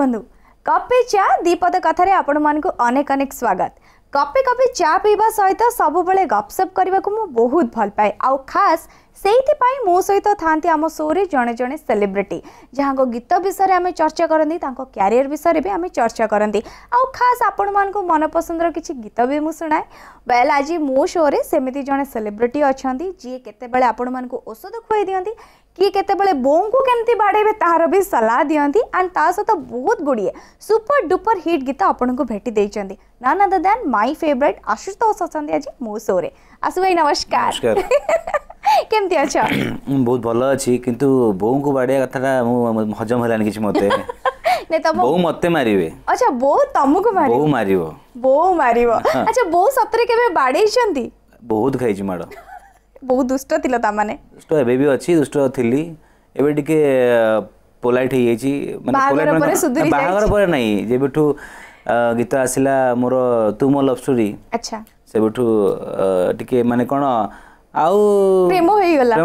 बंधु कपे चा दीपद कथा आपण मान अनेक अनेक स्वागत कपे कपे चा पीवा सहित सब बळे गपशप करबा को मु बहुत भल पाए आ खास सेति पाए सहित था हम शो रे जणे जणे सेलिब्रिटी जहाँ गीत विषय रे हमें चर्चा करती तांको विषय रे भी आम चर्चा करती आउ खास आपण मान को मनपसंद रो गीत भी मुझे सुनाए बेल आज मो शो रे सेमिति सेलिब्रिटी अच्छा जी के बळे आपण मान औषध खुआई दिखती କିଏ କେତେବେଳେ ବୋଉଙ୍କୁ କେମିତି ବାଡ଼େଇବେ ତାହାର ବି ସଲାହ ଦିଅନ୍ତି ଆଣ୍ଡ ତା ସହିତ ବହୁତ ଗୁଡ଼ିଏ ସୁପର ଡୁପର ହିଟ୍ ଗୀତ ଆପଣଙ୍କୁ ଭେଟି ଦେଇଛନ୍ତି ନା ନା ଦାଦାନ୍ ମାଇ ଫେଭରାଇଟ୍ ଆଶୁଷ ଦୋଷ ଅଛନ୍ତି ଆଜି ମୋ ଶୋରେ ଆଶୁ ଭାଇ ନମସ୍କାର କେମିତି ଅଛ ବହୁତ ଭଲ ଅଛି କିନ୍ତୁ ବୋଉଙ୍କୁ ବାଡ଼େଇବା କଥାଟା ମୁଁ ହଜମ ହେଲାନି କିଛି ମୋତେ ବୋଉ ମତେ ମାରିବେ ଆଚ୍ଛା ବୋଉ ତମକୁ ମାରିବ ବୋଉ ମାରିବ ବୋଉ ମାରିବ ଆଚ୍ଛା ବୋଉ ସତରେ କେବେ ବାଡ଼େଇଛନ୍ତି ବହୁତ ଖାଇଛି ମାଡ଼ ବହୁତ ଦୁଷ୍ଟ ଥିଲ ତାମାନେ ଦୁଷ୍ଟ ଏବେ ବି ଅଛି ଦୁଷ୍ଟ ଥିଲି ଏବେ ଟିକେ ପୋଲାଇଟ୍ ହେଇଯାଇଛି ମାନେ ବାହାଘର ପରେ ନାହିଁ ଯେବେଠୁ ଗୀତ ଆସିଲା ମୋର ତୁ ମୋ ଲଭ୍ ଷ୍ଟୋରୀ ଆଚ୍ଛା ସେବେଠୁ ଟିକେ ମାନେ କ'ଣ ଆଉ ପ୍ରେମ ହେଇଗଲା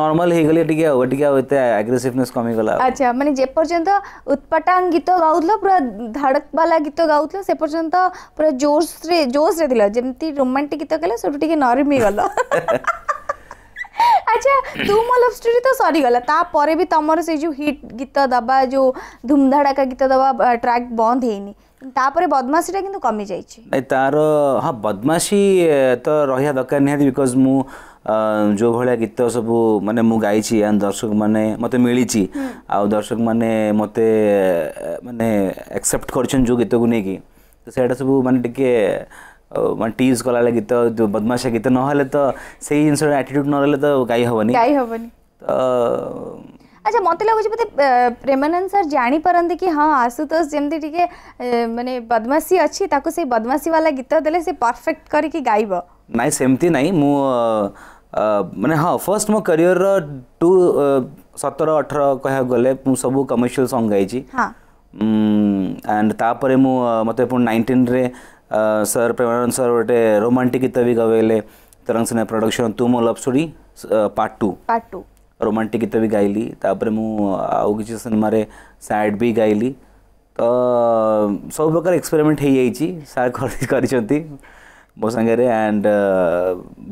ନର୍ମାଲ ହେଇଗଲି ଟିକେ ଆଉ ଟିକେ ଆଉ ଏତେ ଆଗ୍ରେସିଭନେସ୍ କମିଗଲା ଆଚ୍ଛା ମାନେ ଯେପର୍ଯ୍ୟନ୍ତ ଉତ୍ପାଟାଙ୍ଗ ଗୀତ ଗାଉଥିଲ ପୁରା ଧଡ଼କ ବାଲା ଗୀତ ଗାଉଥିଲ ସେ ପର୍ଯ୍ୟନ୍ତ ପୁରା ଜୋସ୍ରେ ଜୋସ୍ରେ ଥିଲ ଯେମିତି ରୋମାଣ୍ଟିକ ଗୀତ କଲେ ସେଠୁ ଟିକେ ନରମ ହେଇଗଲ আচ্ছা তু মো লভ স্টোরি তো সরিগলা তাপরে বি তোমার সেই যে হিট গীত দেওয়া যে ধুমধাড়াকা গীত দেওয়া ট্র্যাক বন্ধ হয়নি তাপরে বদমাশিটা কিন্তু কমি যাইছি নাই তার হ্যাঁ বদমাশি তো রহিয়া দরকার নিহতি বিকজ মু जो भाया गीत सब मैंने गाई दर्शक मैंने मत मिली आउ दर्शक मैंने मत मैंने एक्सेप्ट कर गीत को लेकिन तो सब मैंने टी टी यूज କଲା ଗୀତ ଯେଉଁ ବଦମାସା ଗୀତ ନହେଲେ ତ ସେଇ ଜିନିଷର ଆଟିଟ୍ୟୁଡ୍ ନହେଲେ ତ ଗାଇ ହେବନି ଗାଇ ହେବନି ତ ଆଚ୍ଛା ମୋତେ ଲାଗୁଛି ବୋଧେ ପ୍ରେମାନନ୍ଦ ସାର୍ ଜାଣିପାରନ୍ତି କି ହଁ ଆଶୁତୋଷ ଯେମିତି ଟିକେ ମାନେ ବଦମାସି ଅଛି ତାକୁ ସେଇ ବଦମାସି ବାଲା ଗୀତ ଦେଲେ ସେ ପରଫେକ୍ଟ କରିକି ଗାଇବ ନାଇଁ ସେମିତି ନାଇଁ ମୁଁ ମାନେ ହଁ ଫର୍ଷ୍ଟ ମୋ କ୍ୟାରିୟରର ଟୁ ସତର ଅଠର କହିବାକୁ ଗଲେ ମୁଁ ସବୁ କମର୍ସିଆଲ ସଙ୍ଗ ଗାଇଛି ଆଣ୍ଡ ତାପରେ ମୁଁ ମୋତେ ପୁଣି ନାଇଣ୍ଟିନ୍ରେ sir Premanand sir Premanand sir ಒಟ್ಟೆ ರೊಮ್ಯಾಂಟಿಕ್ ಇತ್ತವೀಗ ಅವೆಲೆ ತರಂಗ್ಸನ production Tumo love story part two part two romantic गीत भी गायली तापर मु आउ किसी सिनेमा सैड भी गाइली तो सब प्रकार एक्सपेरिमेंट हो जाइए सार कर मो सागर एंड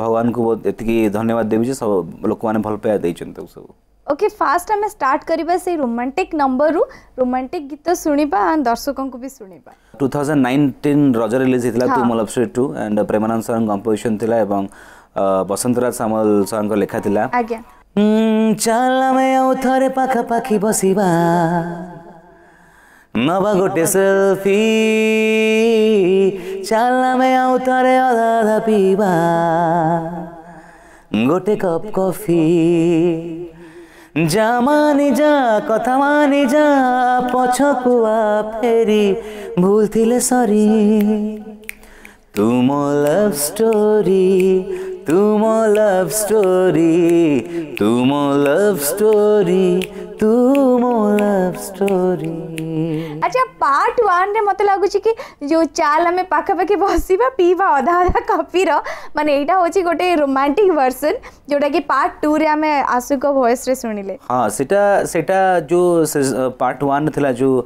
भगवान को बहुत ये धन्यवाद देवी सब लोक मैंने भल पाया सब ओके फास्ट आम स्टार्ट करवा से रोमांटिक नंबर रोमांटिक गीत शुणा एंड दर्शक को भी शुणा 2019 रज रिलीज होता टू मल अपस्ट्री two and Premanand sir composition थिला एवं बसंतराज सामल सर लेखा थिला आज्ञा चल आमे आउ थरे पाखा पाखी बसिबा नवा गोटे सेल्फी चल आमे आउ थरे आधा आधा पीबा गोटे कप कॉफी যা মানে যা কথা মানে যা পছকুয়া ফেরি ভুলতিলে sorry Tum love story Tum love story Tum love story Tum love story ଆଚ୍ଛା ପାର୍ଟ ୱାନ୍ରେ ମୋତେ ଲାଗୁଛି କି ଯେଉଁ ଚାଲ ଆମେ ପାଖାପାଖି ବସିବା ପିଇବା ଅଧା ଅଧା କଫିର ମାନେ ଏଇଟା ହେଉଛି ଗୋଟେ ରୋମାଣ୍ଟିକ୍ ଭର୍ସନ୍ ଯେଉଁଟାକି ପାର୍ଟ ଟୁରେ ଆମେ ଆଶୁଙ୍କ ଭଏସ୍ରେ ଶୁଣିଲେ ହଁ ସେଟା ସେଟା ଯେଉଁ ପାର୍ଟ ୱାନ୍ ଥିଲା ଯେଉଁ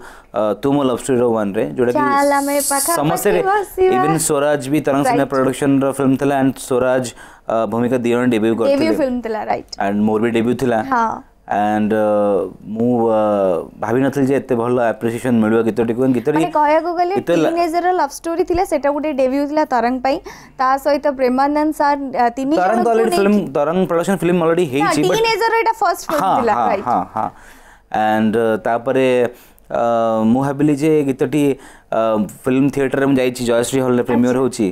ତୁମ ଲଭ୍ ଷ୍ଟୋରିର ୱାନ୍ରେ ଯେଉଁଟାକି ସମସ୍ତେ ଇଭିନ୍ ସ୍ୱରାଜ ବି ତରଙ୍ଗ ସିନେମା ପ୍ରଡକ୍ସନର ଫିଲ୍ମ ଥିଲା ଆଣ୍ଡ ସ୍ୱରାଜ ଭୂମିକା ଦିଅଣ ଡେବ୍ୟୁ କରିଥିଲେ ଫିଲ୍ମ ଥିଲା ରାଇଟ୍ ଆଣ୍ଡ ମୋର ବି ଡେବ୍ୟୁ ଥିଲା ହଁ ଆଣ୍ଡ ମୁଁ ଭାବିନଥିଲି ଯେ ଏତେ ଭଲ ଆପ୍ରିସିଏସନ୍ ମିଳିବ ଗୀତଟି ଗୀତଟିକୁ ଗୀତଟି କହିବାକୁ ଗଲେ ଟିନେଜର ଲଭ୍ ଷ୍ଟୋରୀ ଥିଲା ସେଟା ଗୋଟେ ଡେବ୍ୟୁ ଥିଲା ତରଙ୍ଗ ପାଇଁ ତା ସହିତ ପ୍ରେମାନନ୍ଦ ସାର୍ ତିନି Tarang already film Tarang production film already ହେଇଛି ଟିନେଜର ଏଟା ଫର୍ଷ୍ଟ ଫିଲ୍ମ ଥିଲା ହଁ ହଁ ଆଣ୍ଡ ତାପରେ ମୁଁ ଭାବିଲି ଯେ ଗୀତଟି ଫିଲ୍ମ ଥିଏଟରରେ ମୁଁ ଯାଇଛି ଜୟଶ୍ରୀ ହଲରେ ପ୍ରିମିୟର ହେଉଛି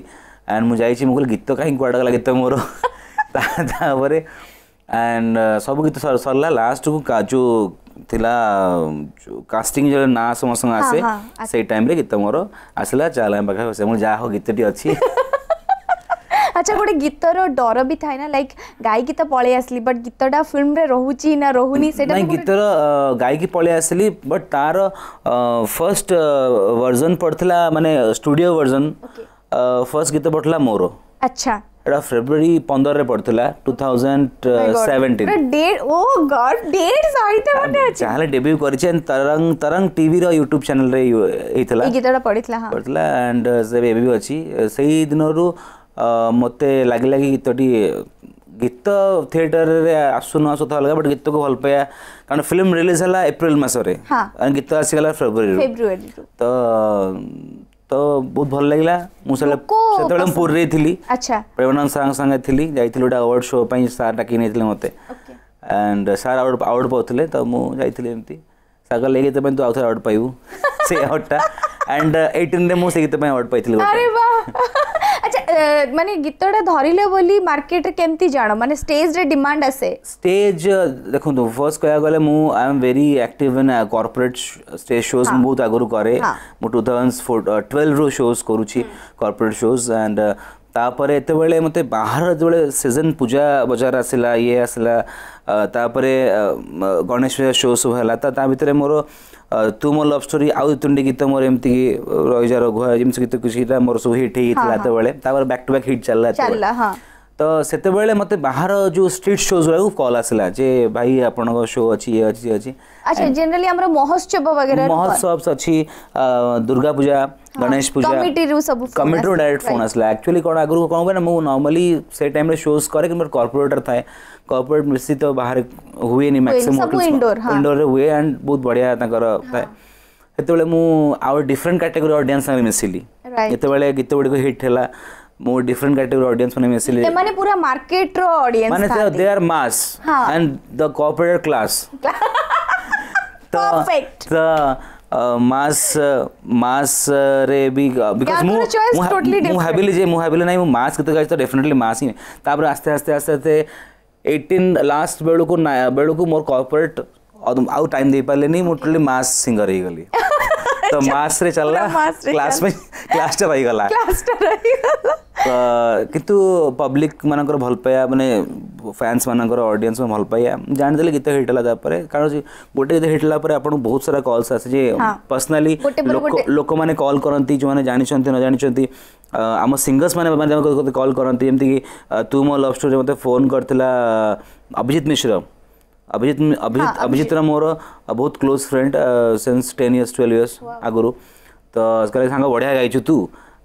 ଆଣ୍ଡ ମୁଁ ଯାଇଛି ମୁଁ କହିଲି ଗୀତ କାହିଁକି କୁଆଡ଼େ ଗଲା ଗୀତ ମୋର ତାପରେ एंड सब गीत सरला लास्ट को जो ଥିଲା କାଷ୍ଟିଂ ଯେତେବେଳେ ନାଁ ସମସ୍ତଙ୍କୁ ଆସେ ସେଇ ଟାଇମ୍ରେ ଗୀତ ମୋର ଆସିଲା ଚାଲ ଆମ ପାଖରେ ବସେ ମୁଁ ଯାହା ହଉ ଗୀତଟି ଅଛି ଆଚ୍ଛା ଗୋଟେ ଗୀତର ଡର ବି ଥାଏ ନା ଲାଇକ୍ ଗାଇକି ତ ପଳେଇ ଆସିଲି ବଟ୍ ଗୀତଟା ଫିଲ୍ମରେ ରହୁଛି ନା ରହୁନି ସେଇଟା ନାଇଁ ଗୀତର ଗାଇକି ପଳେଇ ଆସିଲି ବଟ୍ ତାର ଫର୍ଷ୍ଟ ଭର୍ଜନ୍ ପଡ଼ିଥିଲା ମାନେ ଷ୍ଟୁଡ଼ିଓ ଭର୍ଜନ୍ ଫର୍ଷ୍ଟ ଗୀତ ପଡ଼ିଥିଲା ମୋର ଆଚ୍ଛା এটা ফেব্রুয়ারি 15 রে পড়ଥିଲା 2017 ডেট ও গড ডেট সহিত মনে আছে চাহলে ডেবিউ করিছে তরং তরং টিভি র ইউটিউব চ্যানেল রে এইতলা এই গীতটা পড়িতলা হ্যাঁ পড়িতলা এন্ড uh, সে বেবি আছে uh, সেই দিনরু মতে লাগি লাগি গীতটি গীত থিয়েটর্রে আসু ন আসু অলগা বট গীতকে ভাল পাইয়া কারণ ফিল্ম রিলিজ হল এপ্রিল মাসরে গীত আসিগাল ফেব্রুয়ারি তো তো বহুত ভাল লাগিলা ମୁଁ ସେତେବେଳେ ମୁଁ ପୁରୀରେ ଥିଲି ପ୍ରେମାନନ୍ଦ ସାର୍ଙ୍କ ସାଙ୍ଗେ ଥିଲି ଯାଇଥିଲି ଗୋଟେ ଆୱାର୍ଡ଼ ଶୋ ପାଇଁ ସାର୍ ଡାକି ନେଇଥିଲେ ମୋତେ ଆଣ୍ଡ ସାର୍ ଆୱାର୍ଡ଼ ଆୱାର୍ଡ଼ ପାଉଥିଲେ ତ ମୁଁ ଯାଇଥିଲି ଏମିତି ସାର୍ କହିଲେ ଏଇ ଗୀତ ପାଇଁ ତୁ ଆଉ ଥରେ ଆୱାର୍ଡ଼ ପାଇବୁ ସେ ଆୱାର୍ଡ଼ଟା ଆଣ୍ଡ ଏଇଟିନ୍ରେ ମୁଁ ସେ ଗୀତ ପାଇଁ ଆୱାର୍ଡ଼ ପାଇଥିଲି মানে গীতটা ধরিলে বলি মার্কেটে কেমতি জাণ মানে স্টেজরে ডিমান্ড আসে স্টেজ দেখন্তু ফার্স্ট কয়া গলে মু I am very active in corporate stage shows মু বহুত আগরু করে মু 2012 রো শোজ করুছি কর্পোরেট শোজ এন্ড ତାପରେ ଏତେବେଳେ ମୋତେ ବାହାର ଯେତେବେଳେ ସିଜନ୍ ପୂଜା ବଜାର ଆସିଲା ଇଏ ଆସିଲା ତାପରେ ଗଣେଶ ପୂଜା ଶୋ ସବୁ ହେଲା ତା ଭିତରେ ମୋର ତୁ ମୋ ଲଭ୍ ଷ୍ଟୋରୀ ଆଉ ତୁଣ୍ଡି ଗୀତ ମୋର ଏମିତିକି ରହିଯା ରଘୁଆ ଯେମିତି ଗୀତ କିଛିଟା ମୋର ସବୁ ହିଟ୍ ହେଇଥିଲା ସେତେବେଳେ ତାପରେ ବ୍ୟାକ୍ ଟୁ ବ୍ୟାକ୍ ହିଟ୍ ଚାଲିଲା ତ ସେତେବେଳେ ମୋତେ ବାହାର ଯେଉଁ ଷ୍ଟ୍ରିଟ୍ ଶୋଜ୍ ଗୁଡ଼ାକୁ କଲ୍ ଆସିଲା ଯେ ଭାଇ ଆପଣଙ୍କ ଶୋ ଅଛି ଇଏ ଅଛି ଇଏ ଅଛି ଆଚ୍ଛା ଜେନେରାଲି ଆମର ମହୋତ୍ସବ ବଗେରା ମହୋତ୍ସବ ଅଛି ଦୁର୍ଗା ପୂଜା ଗଣେଶ ପୂଜା କମିଟିରୁ ସବୁ କମିଟିରୁ ଡାଇରେକ୍ଟ ଫୋନ୍ ଆସିଲା ଆକ୍ଚୁଆଲି କ'ଣ ଆଗରୁ କ'ଣ ହୁଏ ନା ମୁଁ ନର୍ମାଲି ସେ ଟାଇମ୍ରେ ଶୋଜ୍ କରେ କିନ୍ତୁ କର୍ପୋରେଟର୍ ଥାଏ କର୍ପୋରେଟ୍ ବେଶୀ ତ ବାହାରେ ହୁଏନି ମ୍ୟାକ୍ସିମମ୍ ଇଣ୍ଡୋରରେ ହୁଏ ଆଣ୍ଡ ବହୁତ ବଢ଼ିଆ ତାଙ୍କର ଥାଏ ସେତେବେଳେ ମୁଁ ଆଉ ଡିଫରେଣ୍ଟ କାଟେଗୋରୀ ଅଡ଼ିଏନ୍ସ ସାଙ୍ଗରେ ମିଶିଲି ଯେତେବେଳେ ଗୀତ ଗୁଡ଼ିକ ହିଟ୍ ହେଲା more different category audience ମାନେ ମିଶିଲେ ଏମାନେ ପୁରା ମାର୍କେଟ ର audience ମାନେ they are mass and the corporate class ତ ତ ମାସ୍ ମାସ୍ ରେ ବି ବିକଜ ମୁଁ ମୁଁ ଭାବିଲି ଯେ ମୁଁ ଭାବିଲି ନାହିଁ ମୁଁ ମାସ୍ କେତେ ଗାଇଛି ତ ଡେଫିନେଟଲି ମାସ୍ ହିଁ ତାପରେ ଆସ୍ତେ ଆସ୍ତେ ଆସ୍ତେ ଆସ୍ତେ ଏଇଟିନ୍ ଲାଷ୍ଟ ବେଳକୁ ବେଳକୁ ମୋର କର୍ପୋରେଟ୍ ଆଉ ଟାଇମ୍ ଦେଇପାରିଲିନି ମୁଁ ଟୋଟାଲି ମାସ୍ ସିଙ୍ଗର ହେଇଗଲି तो मास अच्छा, मास्रे चल रहा क्लास में क्लास तो गला क्लास तो क्लासटा गला किंतु पब्लिक मानकर भल पाया माने फैंस मानकर ऑडियंस में भल पाया जान देले गीत हिट हला तापर कारण गोटे गीत हिट हला पर आपन बहुत सारा कॉल्स आसे जे पर्सनली लोक माने कॉल करंती जो माने जानिछंती न जानिछंती आम सिंगर्स मैंने कल करती जमीक तू मो लव स्टोरी मत फोन कर अभिजीत मिश्रा अभिजित अभिजित हाँ, अभिजित र मोर बहुत close friend since ten years twelve years आगुरी ତ କହିଲେ ସାଙ୍ଗ ବଢ଼ିଆ ଗାଇଛୁ ତୁ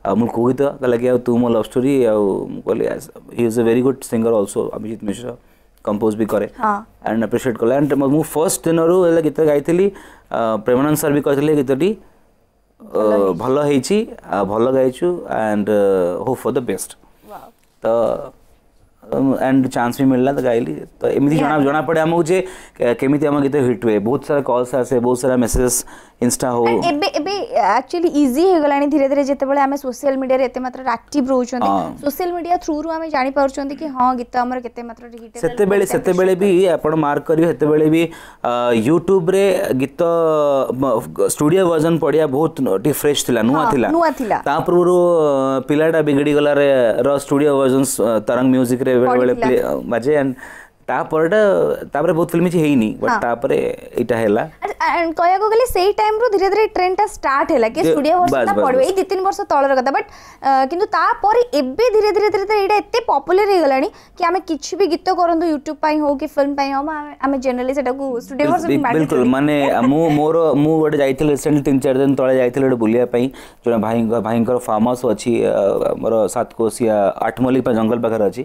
ଆଉ ମୁଁ କହୁ ତ କହିଲା କି ଆଉ ତୁ ମୋ ଲଭ୍ ଷ୍ଟୋରୀ ଆଉ ମୁଁ କହିଲି he is a very good singer also Abhijit Mishra compose ବି କରେ ଆଣ୍ଡ ଆପ୍ରିସିଏଟ୍ କଲେ ଆଣ୍ଡ ମୁଁ ଫାର୍ଷ୍ଟ ଦିନରୁ ହେଲେ ଗୀତ ଗାଇଥିଲି ପ୍ରେମାନନ୍ଦ ସାର୍ ବି କହିଥିଲେ ଗୀତଟି ଭଲ ହେଇଛି ଭଲ ଗାଇଛୁ and hope for the best ତ एंड चान्स भी मिलला तो गाइली तो एमती जना जना पड़े आमको जे केमी आम गीत हिट हुए बहुत सारा कल्स आसे बहुत सारा मेसेजेस ଇନଷ୍ଟା ହଉ ଏବେ ଏବେ ଆକ୍ଚୁଆଲି ଇଜି ହେଇଗଲାଣି ଧୀରେ ଧୀରେ ଯେତେବେଳେ ଆମେ ସୋସିଆଲ ମିଡ଼ିଆରେ ଏତେ ମାତ୍ରାରେ ଆକ୍ଟିଭ ରହୁଛନ୍ତି ସୋସିଆଲ ମିଡ଼ିଆ ଥ୍ରୁରୁ ଆମେ ଜାଣିପାରୁଛନ୍ତି କି ହଁ ଗୀତ ଆମର କେତେ ମାତ୍ରାରେ ହିଟ୍ ସେତେବେଳେ ସେତେବେଳେ ବି ଆପଣ ମାର୍କ କରିବେ ସେତେବେଳେ ବି ୟୁଟ୍ୟୁବରେ ଗୀତ ଷ୍ଟୁଡ଼ିଓ ଭର୍ଜନ ପଡ଼ିଆ ବହୁତ ଟିକେ ଫ୍ରେଶ୍ ଥିଲା ନୂଆ ଥିଲା ନୂଆ ଥିଲା ତା ପୂର୍ବରୁ ପିଲାଟା ବିଗିଡ଼ି ଗଲାରେ ର ଷ୍ଟୁଡ଼ିଓ ଭର୍ଜନ ତରଙ୍ଗ ମ୍ୟୁଜିକରେ ବେଳେବେଳେ ବାଜେ ଆଣ୍ଡ ତାପରେଟା ତାପରେ ବହୁତ ଫିଲ୍ମ କିଛି ହେଇନି ବଟ୍ ତାପରେ ଏଇଟା ହେଲା କହିବାକୁ ଗଲେ ସେଇ ଟାଇମ୍ରୁ ଧୀରେ ଧୀରେ ଟ୍ରେଣ୍ଡଟା ଷ୍ଟାର୍ଟ ହେଲା କି ଷ୍ଟୁଡ଼ିଓ ଭର୍ସନଟା ପଡ଼ିବ ଏଇ ଦୁଇ ତିନି ବର୍ଷ ତଳର କଥା ବଟ୍ କିନ୍ତୁ ତାପରେ ଏବେ ଧୀରେ ଧୀରେ ଧୀରେ ଧୀରେ ଏଇଟା ଏତେ ପପୁଲାର ହେଇଗଲାଣି କି ଆମେ କିଛି ବି ଗୀତ କରନ୍ତୁ ୟୁଟ୍ୟୁବ୍ ପାଇଁ ହଉ କି ଫିଲ୍ମ ପାଇଁ ହଉ ଆମେ ଜେନେରାଲି ସେଟାକୁ ଷ୍ଟୁଡ଼ିଓ ଭର୍ସନ ବିଲକୁଲ ମାନେ ମୁଁ ମୋର ମୁଁ ଗୋଟେ ଯାଇଥିଲି ରିସେଣ୍ଟଲି ତିନି ଚାରି ଦିନ ତଳେ ଯାଇଥିଲି ଗୋଟେ ବୁଲିବା ପାଇଁ ଜଣେ ଭାଇଙ୍କ ଭାଇଙ୍କର ଫାର୍ମ ହାଉସ୍ ଅଛି ଆମର ସାତକୋଶିଆ ଆଠମଲ୍ଲିକ ଜଙ୍ଗଲ ପାଖରେ ଅଛି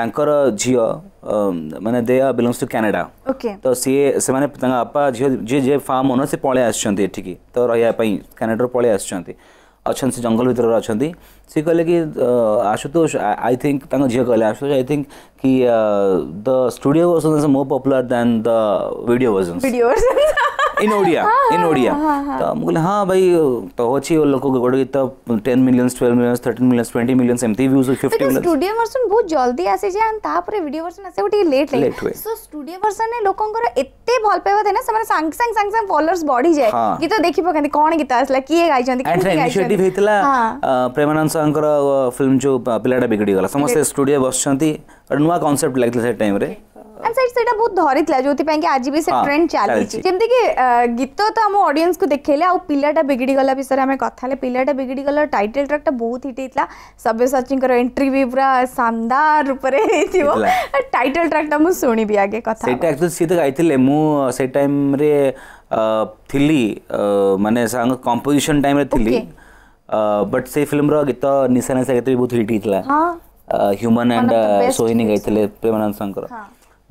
ତାଙ୍କର ଝିଅ मैंने they are belongs to Canada okay तो सी से माने तंग अपा जे जे, जे फार्म ओनर से पळे आछंती ठीक तो रहया पई कनाडा पळे आछंती अछन से जंगल भीतर रहछंती सी कहले कि आशुतोष आई थिंक तंग जे कहले आशुतोष आई थिंक कि the studio version is more popular than the video version video version in Odia in Odia तो हम बोले हाँ भाई तो अच्छी वो लोगों लोग गोटे गीत ten million twelve million thirteen million twenty million एमती views fifty million studio version बहुत जल्दी आसे जे और तापरे वीडियो वर्सन आसे गोटे late like so studio version लोगों को इतने भल पे पाइबा ना सेमाने सांग सांग सांग सांग फॉलोअर्स बढ़ी जाए हाँ। तो देखि पकंती कौन गीत आसला किए गाइजंती गाई इनिशिएटिव हेतला हाँ। प्रेमानंद सरंकर फिल्म जो पिलाडा बिगड़ी गला समस्त स्टूडियो बसचंती और नुवा कांसेप्ट लागला से टाइम रे ଆଣ୍ଡ ସେଇଟା ବହୁତ ଧରି ଥିଲା ଯୋଉଥିପାଇଁ କି ଆଜି ବି ସେ ଟ୍ରେଣ୍ଡ ଚାଲିଛି ଯେମିତିକି ଗୀତ ତ ଆମ ଅଡିଏନ୍ସକୁ ଦେଖେଇଲେ ଆଉ ପିଲାଟା ବିଗିଡ଼ି ଗଲା ବିଷୟରେ ଆମେ କଥା ହେଲେ ପିଲାଟା ବିଗିଡ଼ି ଗଲା ଟାଇଟେଲ ଟ୍ରାକ୍ଟା ବହୁତ ହିଟ୍ ହେଇଥିଲା ସବ୍ୟସାଚୀଙ୍କର ଏଣ୍ଟ୍ରି ବି ପୁରା ଶାନଦାର ରୂପରେ ହେଇଥିବ ଟାଇଟେଲ ଟ୍ରାକ୍ଟା ମୁଁ ଶୁଣିବି ଆଗେ କଥା ସେଇଟା ଆକ୍ଚୁଆଲି ସିଏ ତ ଗାଇଥିଲେ ମୁଁ ସେ ଟାଇମ୍ରେ ଥିଲି ମାନେ ସାଙ୍ଗ କମ୍ପୋଜିସନ୍ ଟାଇମ୍ରେ ଥିଲି ବଟ୍ ସେଇ ଫିଲ୍ମର ଗୀତ ନିଶା ନିଶା ଗୀତ ବି ବହୁତ ହିଟ୍ ହେଇଥିଲା ହ୍ୟୁମାନ ଆଣ୍ଡ ସୋହିନୀ ଗାଇଥିଲେ ପ୍ରେମାନନ୍ଦ ସାଙ୍କର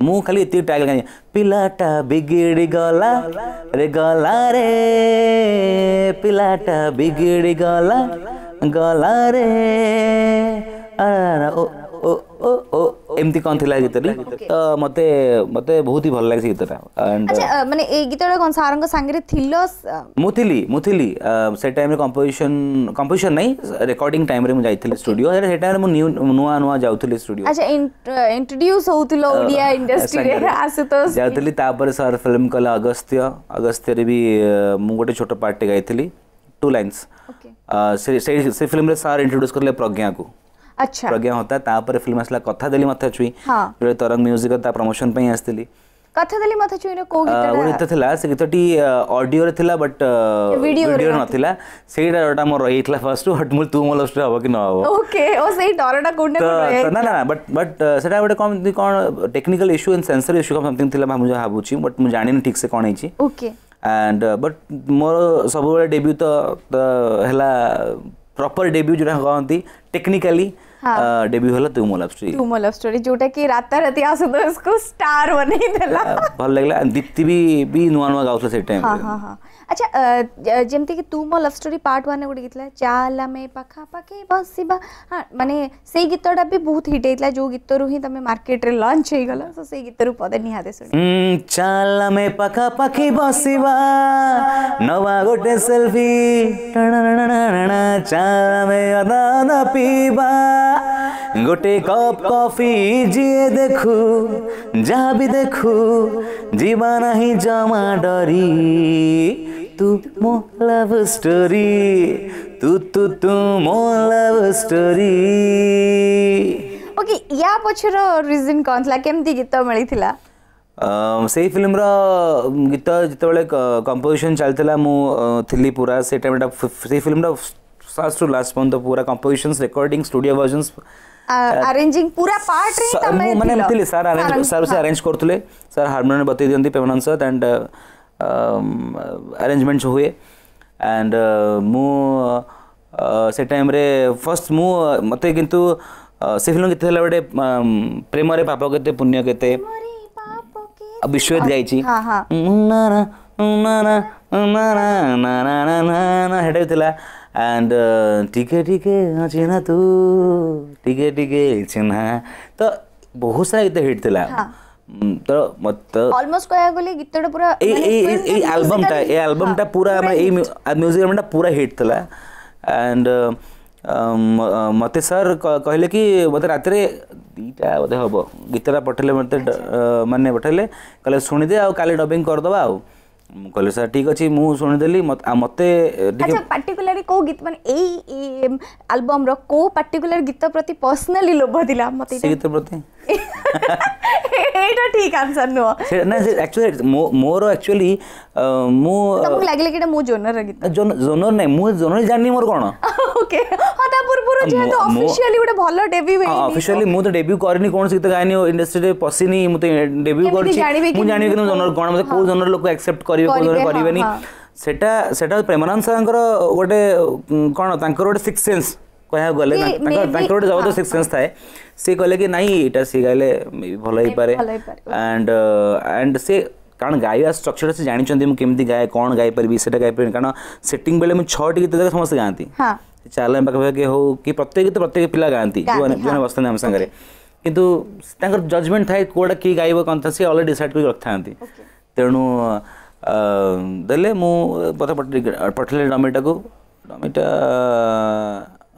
ମୁଁ ଖାଲି ଏତିକି ଟ୍ୟାଗ୍ ଲଗାଇ ପିଲାଟା ବିଗିଡ଼ି ଗଲା ରେ ଗଲା ରେ ପିଲାଟା ବିଗିଡ଼ି ଗଲା ଗଲା ରେ ଓ ଏମିତି କ'ଣ ଥିଲା ଗୀତଟି ତ ମୋତେ ମୋତେ ବହୁତ ହି ଭଲ ଲାଗେ ସେ ଗୀତଟା ମାନେ ଏଇ ଗୀତଟା କ'ଣ ସାରଙ୍କ ସାଙ୍ଗରେ ଥିଲ ମୁଁ ଥିଲି ମୁଁ ଥିଲି ସେ ଟାଇମ୍ରେ କମ୍ପୋଜିସନ୍ କମ୍ପୋଜିସନ୍ ନାହିଁ ରେକର୍ଡିଂ ଟାଇମ୍ରେ ମୁଁ ଯାଇଥିଲି ଷ୍ଟୁଡ଼ିଓ ସେ ଟାଇମ୍ରେ ମୁଁ ନୂଆ ନୂଆ ଯାଉଥିଲି ଷ୍ଟୁଡ଼ିଓ ଆଚ୍ଛା ଇଣ୍ଟ୍ରୋଡ୍ୟୁସ୍ ହେଉଥିଲ ଓଡ଼ିଆ ଇଣ୍ଡଷ୍ଟ୍ରିରେ ଆଶୁତୋଷ ଯାଉଥିଲି ତାପରେ ସାର୍ ଫିଲ୍ମ କଲା ଅଗସ୍ତ୍ୟ ଅଗସ୍ତ୍ୟରେ ବି ମୁଁ ଗୋଟେ ଛୋଟ ପାର୍ଟଟେ ଗାଇଥିଲି ଟୁ ଲାଇନ୍ସ ସେ ସେ ଫିଲ୍ମରେ ସାର୍ ଇଣ୍ଟ୍ରୋଡ୍ୟୁସ୍ କଲେ ପ୍ରଜ୍ଞାକୁ ଆଚ୍ଛା ପ୍ରଜ୍ଞା ହୋତା ତାପରେ ଫିଲ୍ମ ଆସିଲା କଥାଦେଲି ମଥା ଛୁଇଁ ଯୋଉଟା ତରଙ୍ଗ ମ୍ୟୁଜିକ ତା ପ୍ରମୋସନ ପାଇଁ ଆସିଥିଲି କଥାଦେଲି ମଥା ଛୁଇଁର କୋଉ ଗୀତଟା ଗୋଟେ ଗୀତ ଥିଲା ସେ ଗୀତଟି ଅଡିଓରେ ଥିଲା ବଟ୍ ଭିଡିଓରେ ନଥିଲା ସେଇଟା ଯୋଉଟା ମୋର ରହିଯାଇଥିଲା ଫାର୍ଷ୍ଟ ବଟ୍ ମୁଁ ତୁ ମୋ ଲଭଷ୍ଟୋରୀ ହବ କି ନ ହବ ଓକେ ଓ ସେଇ ଡରଟା କୋଉଠି ନା ନା ବଟ୍ ବଟ୍ ସେଟା ଗୋଟେ କଣ କଣ technical issue and censor issue କଣ ସମଥିଙ୍ଗ ଥିଲା ମୁଁ ଯାହା ଭାବୁଛି ବଟ୍ ମୁଁ ଜାଣିନି ଠିକ୍ ସେ କଣ ହେଇଛି ଓକେ ଆଣ୍ଡ ବଟ୍ ମୋର ସବୁବେଳେ ଡେବ୍ୟୁ ତ ହେଲା प्रॉपर डेब्यू जो है टेक्निकली ଡେବ୍ୟୁ ହେଲା ତୁମ ଲଭ୍ ଷ୍ଟୋରି ତୁମ ଲଭ୍ ଷ୍ଟୋରି ଯୋଉଟା କି ରାତାରାତି ଆସୁଦ इसको ଷ୍ଟାର ବନେଇ ଦେଲା ଭଲ ଲାଗିଲା ଦୀପ୍ତି ବି ବି ନୂଆ ନୂଆ ଗାଉଥିଲା ସେଇ ଟାଇମ୍ ହଁ ହଁ ଆଚ୍ଛା ଯେମିତି କି ତୁମ ଲଭ୍ ଷ୍ଟୋରି ପାର୍ଟ 1 ଗୋଟେ ଗୀତ ଥିଲା ଚାଲ ଆମେ ପାଖା ପାଖି ବସିବା ମାନେ ସେଇ ଗୀତଟା ବି ବହୁତ ହିଟ୍ ହେଇଥିଲା ଯୋଉ ଗୀତରୁ ହିଁ ତମେ ମାର୍କେଟରେ ଲଞ୍ଚ ହେଇଗଲ ସୋ ସେଇ ଗୀତରୁ ପଦେ ନିହାତି ଶୁଣି ଚାଲ ଆମେ ପାଖା ପାଖି ବସିବା ନବା ଗୋଟେ ସେଲ୍ଫି ଚାଲ ଆମେ ଅଦା ପିଇବା गोटे कप कॉफी जी देखु जहाँ भी देखु जीवा नहीं जमा डरी तू मो लव स्टोरी तू तू तू मो लव स्टोरी ओके या पछर रीजन कौन थला केमती गीत मिली थिला से फिल्म रो गीत जितेबले कंपोजिशन चलतला मु थिली पूरा से टाइम से फिल्म रो फर्स्ट टू लास्ट पर्यंत पूरा compositions recording studio versions arranging पूरा पार्ट रे तमे मु माने मतली सर अरेंज सर से अरेंज करतले सर हारमोनियम बते दियंती पेमनंस एंड अरेंजमेंट्स हुए एंड मु से टाइम रे फर्स्ट मु मते किंतु से फिल्म के थेला बडे प्रेम रे पाप केते पुण्य केते विश्वेद गाई एंड टिके टिके चिन्ह तू टिके टिके चिन्ह ତ ବହୁତ ସାରା ଗୀତ ହିଟ୍ ଥିଲା ତ ମତ ଅଲମୋଷ୍ଟ କହିବାକୁ ଗଲେ ଗୀତଟା ପୁରା ଏଇ ଏଇ ଏଇ ଆଲବମଟା ଏ ଆଲବମଟା ପୁରା ଆମର ଏଇ ମ୍ୟୁଜିକ୍ ଆଲବମଟା ପୁରା ହିଟ୍ ଥିଲା ଆଣ୍ଡ ମୋତେ ସାର୍ କହିଲେ କି ମୋତେ ରାତିରେ ଦୁଇଟା ବୋଧେ ହେବ ଗୀତଟା ପଠାଇଲେ ମୋତେ ମାନେ ପଠାଇଲେ କହିଲେ ଶୁଣିଦେ ଆଉ କାଲି ଡବିଂ କରିଦେବା ଆଉ कहले ठीक अच्छे मुँह सुनने देली ली मत आ अच्छा पार्टिकुलर को गीत मन ए एम एल्बम रख को पार्टिकुलर गीता प्रति पर्सनली लोभ दिला मत इधर प्रति एटा ठीक आंसर नो ना एक्चुअली मोर एक्चुअली मु तुमको लागले कि मु जोनर रगित जोन जोनर नै मु जोनर जाननी मोर कोन ओके हता पुरपुर जे तो ऑफिशियली उडे भलो डेब्यू हे ऑफिशियली मु तो डेब्यू करनी कोन सीत गायनी इंडस्ट्री रे पसिनी मु तो डेब्यू करछी मु जानि कि जोनर कोन मते को जोनर लोक एक्सेप्ट करबे को जोनर करबेनी सेटा सेटा प्रेमानंद सर गोटे कौन तक गोटे सिक्स सेन्स कह गले बैंकरोट जाबो सिक्स थाए से कि नहीं एटा से गले ही एंड एंड से कारण गायबा से जानि चंदी मु केमती गाय कोन गाय परबी सेटा बेले मु 6 समस्त गांती हां पाखे के कि प्रत्येक गीत प्रत्येक पिला गांती जो जने बसते हम संगरे किंतु तांकर जजमेंट था कोडा की गायबो कर रखथांती तेनु देले मु पथ डमीटा को रमीटा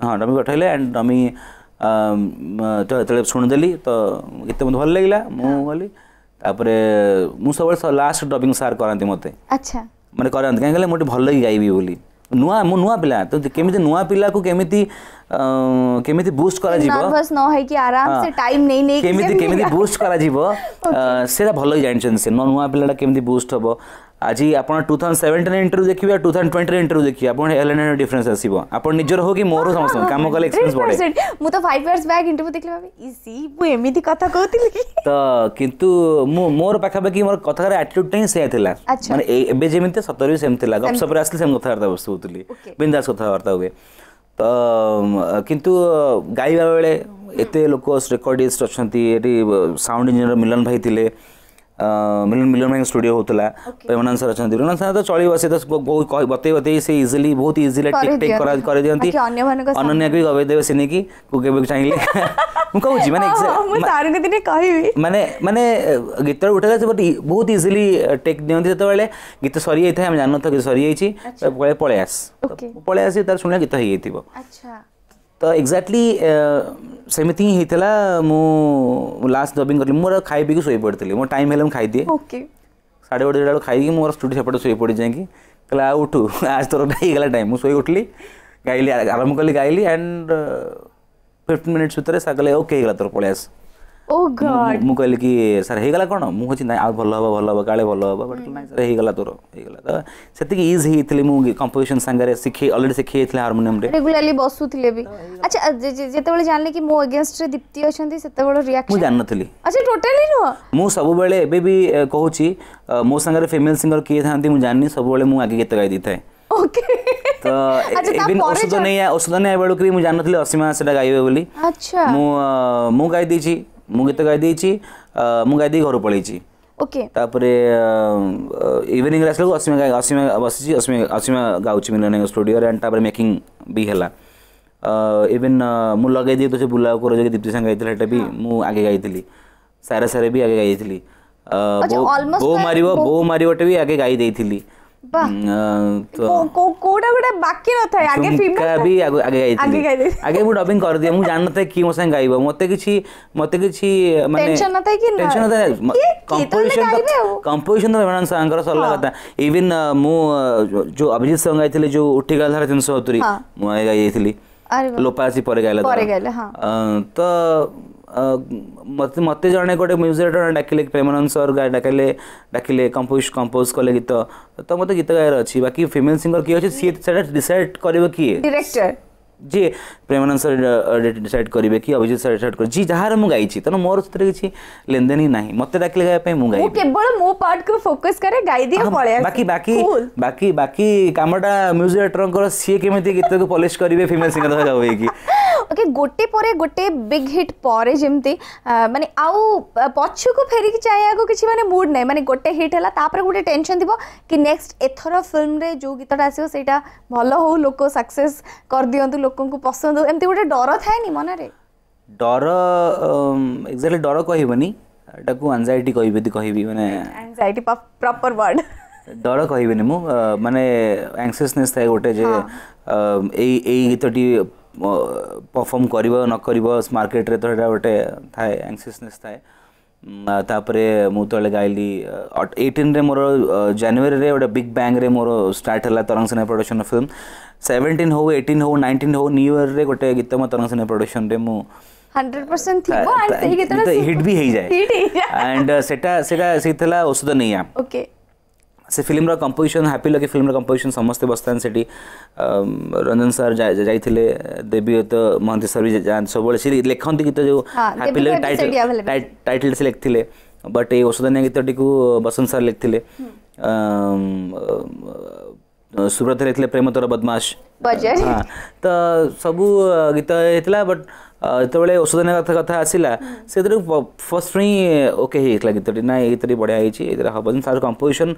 हाँ ଡମି ପଠାଇଲେ ଆଣ୍ଡ ଡମି ଯେତେବେଳେ ଶୁଣିଦେଲି ତ ଏତେ ମୋତେ ଭଲ ଲାଗିଲା ମୁଁ ଗଲି ତାପରେ ମୁଁ ସବୁବେଳେ ଲାଷ୍ଟ ଡବିଂ ସାର୍ କରନ୍ତି ମୋତେ ମାନେ କରନ୍ତି କାହିଁକି କହିଲେ ମୁଁ ଟିକେ ଭଲ ଲାଗି ଗାଇବି ବୋଲି ନୂଆ ମୁଁ ନୂଆ ପିଲା ତ କେମିତି ନୂଆ ପିଲାକୁ କେମିତି କେମିତି ବୁଷ୍ଟ କରାଯିବ କେମିତି କେମିତି ବୁଷ୍ଟ କରାଯିବ ସେଟା ଭଲ ଜାଣିଛନ୍ତି ସେ ନୂଆ ପିଲାଟା କେମିତି ବୁଷ୍ଟ ହବ আজি আপনার টু থাউজেন্ড সেভেন্টিন ইন্টরভিউ দেখবে টু থাউজেন্ড টোয়েন্টির ইন্টরভিউ দেখবে আপনার এলেন ডিফরেন্স আসবে আপনার নিজের হোক কি মোর সমস্ত কাম কলে এক্সপেরিয়েন্স বড়ে মু তো 5 ইয়ার্স ব্যাক ইন্টরভিউ দেখলে ভাবি ইজি মু এমিতি কথা কইতিলি তো কিন্তু মু মোর পাখা পাখি মোর কথার অ্যাটিটিউড টাই সেয়া থিলা মানে এবে যেমিতে সতর বি সেম থিলা গপসপ রে আসলে সেম কথাবার্তা বস্তু হতলি বিন্দাস কথাবার্তা হুয়ে তো কিন্তু গাইবা বেলে এতে লোক রেকর্ডিস্ট অনেক এটি সাউন্ড ইঞ্জিনিয়র মিলন ভাই থিলে ମିଲନ ମିଲନ ଭାଇଙ୍କ ଷ୍ଟୁଡ଼ିଓ ହେଉଥିଲା ପ୍ରେମାନନ୍ଦ ସର ଅଛନ୍ତି ପ୍ରେମାନନ୍ଦ ସର ତ ଚଳିବ ସେ ତ ବତେଇ ବତେଇ ସେ ଇଜିଲି ବହୁତ ଇଜିଲି ଟିକ୍ ଟିକ୍ କରିଦିଅନ୍ତି ଅନନ୍ୟାକୁ ବି ଗବେଇ ଦେବେ ସେ ନେଇକି କେବେ ଚାହିଁଲେ ମୁଁ କହୁଛି ମାନେ ମାନେ ମାନେ ଗୀତର ଉଠାଇଲା ସେ ବହୁତ ଇଜିଲି ଟେକ୍ ଦିଅନ୍ତି ଯେତେବେଳେ ଗୀତ ସରିଯାଇଥାଏ ଆମେ ଜାଣିନଥାଉ ଗୀତ ସରିଯାଇଛି ପଳେଇ ଆସ ପଳେଇ ଆସି ତାର ଶୁଣିଲେ ଗୀତ ହେଇଯାଇଥିବ ତ ଏକ୍ଜାକ୍ଟଲି ସେମିତି ହିଁ ହେଇଥିଲା ମୁଁ ଲାଷ୍ଟ ଜବିଂ କରିଲି ମୋର ଖାଇ ପିଇକି ଶୋଇପଡ଼ିଥିଲି ମୋ ଟାଇମ୍ ହେଲେ ମୁଁ ଖାଇଦିଏ ସାଢ଼େ ଗୋଟେ ବେଳକୁ ଖାଇକି ମୋର ଷ୍ଟୁଡ଼ିଓ ସେପଟେ ଶୋଇପଡ଼ି ଯାଇକି କହିଲା ଆଉ ଉଠୁ ଆଜି ତୋର ହେଇଗଲା ଟାଇମ୍ ମୁଁ ଶୋଇ ଉଠିଲି ଗାଇଲି ଆରମ୍ଭ କଲି ଗାଇଲି ଆଣ୍ଡ ଫିଫ୍ଟିନ୍ ମିନିଟ୍ସ ଭିତରେ ସାର୍ କହିଲେ ଓକେ ହେଇଗଲା ତୋର ପଳେଇ ଆସ कहल कि सर होगा कौन मुझे ना भल हम भल हम का भल हम बट ना सरगला तोर होगा तो इज होती मुझे कंपोजिशन सागर शिखे अलरेडी शिखे हारमोनियम रेगुलाली बसुले भी अच्छा जिते जान ली मो एगेस्ट दीप्ति अच्छा से जान नी अच्छा टोटाली नुह मुझे सब बेले भी कहूँ मो सा फिमेल सिंगर किए था जानी सब आगे गीत गाई थाए औषध नहीं औषध नहीं जानी असीमा से गाइबे अच्छा ମୁଁ ଗୀତ ଗାଇ ଦେଇଛି ମୁଁ ଗାଇ ଦେଇ ଘରୁ ପଳେଇଛି ଓକେ ତାପରେ ଇଭିନିଂରେ ଆସିଲାକୁ ଅସୀମା ଅସୀମା ବସିଛି ଅସୀମା ଅସୀମା ଗାଉଛି ମିଲନ ଷ୍ଟୁଡ଼ିଓରେ ଆଣ୍ଡ ତାପରେ ମେକିଂ ବି ହେଲା ଇଭିନ୍ ମୁଁ ଲଗାଇ ଦିଏ ତ ସେ ବୁଲା କର ଯୋଉ ଦୀପ୍ତି ସାଙ୍ଗ ଗାଇଥିଲା ସେଇଟା ବି ମୁଁ ଆଗେ ଗାଇଥିଲି ସାରା ସାରେ ବି ଆଗେ ଗାଇଥିଲି ବୋ ମାରିବ ବୋ ମାରିବଟା ବି ଆଗେ ଗାଇ ଦେଇଥିଲି କୋଉଟା ଗୋଟେ ବାକି ନଥାଏ ଆଗେ ଫିଲ୍ମ ଆଗେ ଗାଇଥିଲି ଆଗେ ମୁଁ ଡବିଂ କରିଦିଏ ମୁଁ ଜାଣିନଥାଏ କିଏ ମୋ ସାଙ୍ଗେ ଗାଇବ ମୋତେ କିଛି ମୋତେ କିଛି ମାନେ ଟେନସନ ନଥାଏ କି ଟେନସନ ନଥାଏ ତ ରେମାନନ୍ଦ ସାର୍ଙ୍କର କଥା ଇଭିନ ମୁଁ ଯୋଉ ଅଭିଜିତ ସାଙ୍ଗ ଗାଇଥିଲି ଯୋଉ ଉଠି ଗଲା ଧାରା ତିନିଶହ ସତୁରି ମୁଁ ଗାଇ ଯାଇଥିଲି ଲୋପା ଆସି ପରେ ଗାଇଲା ତ ମୋତେ ମୋତେ ଜଣେ ଗୋଟେ ମ୍ୟୁଜିକ୍ ଡାକିଲେ ପ୍ରେମାନନ୍ଦ ସର୍ ଡାକିଲେ ଡାକିଲେ କମ୍ପୋଜ କମ୍ପୋଜ କଲେ ଗୀତ ତ ମୋତେ ଗୀତ ଗାଇବାର ଅଛି ବାକି ଫିମେଲ୍ ସିଙ୍ଗର୍ କିଏ ଅଛି ସିଏ ସେଇଟା ଡିସାଇଡ୍ କରିବ କିଏ director ji Premanand sir decide करेंगे कि अभिजीत सर डिसाइड कर जी जहाँ मुझे गाई तेना मोर से किसी लेनदेन ही ना मत डाक गाइबाई मुझे मो पार्ट को फोकस करे गाई दिए बाकी बाकी बाकी बाकी कामटा म्यूजिक डायरेक्टर सी के गीत को पलिश करेंगे फिमेल सिंगर कि ओके गोटे परे गोटे बिग हिट परे जमी माने आउ पछु को फेरी के चाहे को किछ माने मूड नै माने गोटे हिट हला तापर गोटे टेंशन दिबो कि नेक्स्ट एथरो फिल्म रे जो गीतटा आसीबो सेटा भलो हो लोको सक्सेस कर दियंतु लोक ଲୋକଙ୍କୁ ପସନ୍ଦ ଏମିତି ଗୋଟେ ଡର ଥାଏନି ମନରେ ଡର ଏକ୍ଜାକ୍ଟଲି ଡର କହିବନି ଏଟାକୁ ଆନ୍ଜାଇଟି କହିବି ଯଦି କହିବି ମାନେ ଆନ୍ଜାଇଟି ପ୍ରପର ୱାର୍ଡ ଡର କହିବିନି ମୁଁ ମାନେ ଆଙ୍କ୍ସିୟସନେସ୍ ଥାଏ ଗୋଟେ ଯେ ଏଇ ଏଇ ଗୀତଟି ପରଫର୍ମ କରିବ ନ କରିବ ମାର୍କେଟରେ ତ ଏଇଟା ଗୋଟେ ଥାଏ ଆଙ୍କ୍ସିୟସନେସ୍ ଥାଏ ତାପରେ ମୁଁ ତଳେ ଗାଇଲି ଏଇଟିନ୍ରେ ମୋର ଜାନୁଆରୀରେ ଗୋଟେ ବିଗ୍ ବ୍ୟାଙ୍ଗ୍ରେ ମୋର ଷ୍ଟାର୍ଟ ହେଲା Tarang cine production film seventeen हो एटीन हो नाइंटीन हो न्यू ईयर गोटे गीत मत रंग सिने प्रोडक्शन रे मु परसेंट हिट भी हो जाए एंड सेटा औषध नहीं से फिल्म रा कंपोजिशन हैप्पी लगे फिल्म रा कंपोजिशन समस्त बस्तान सेटी रंजन सर जाय जाय थिले देवी तो महंती सर भी जान सब बोले सी लेखन गीत जो हैप्पी लगे टाइटल टाइटल से लिख थिले बट ए औषध गीत टिकु बसंत सर लिख थिले सुब्रत लिखले प्रेम तोर बदमाश हाँ तो सब गीत होता बट जो औषध ने कथा आसला से फर्स्ट हिं ओके गीतटी ना गीत बढ़िया होती हम सार कंपोजिशन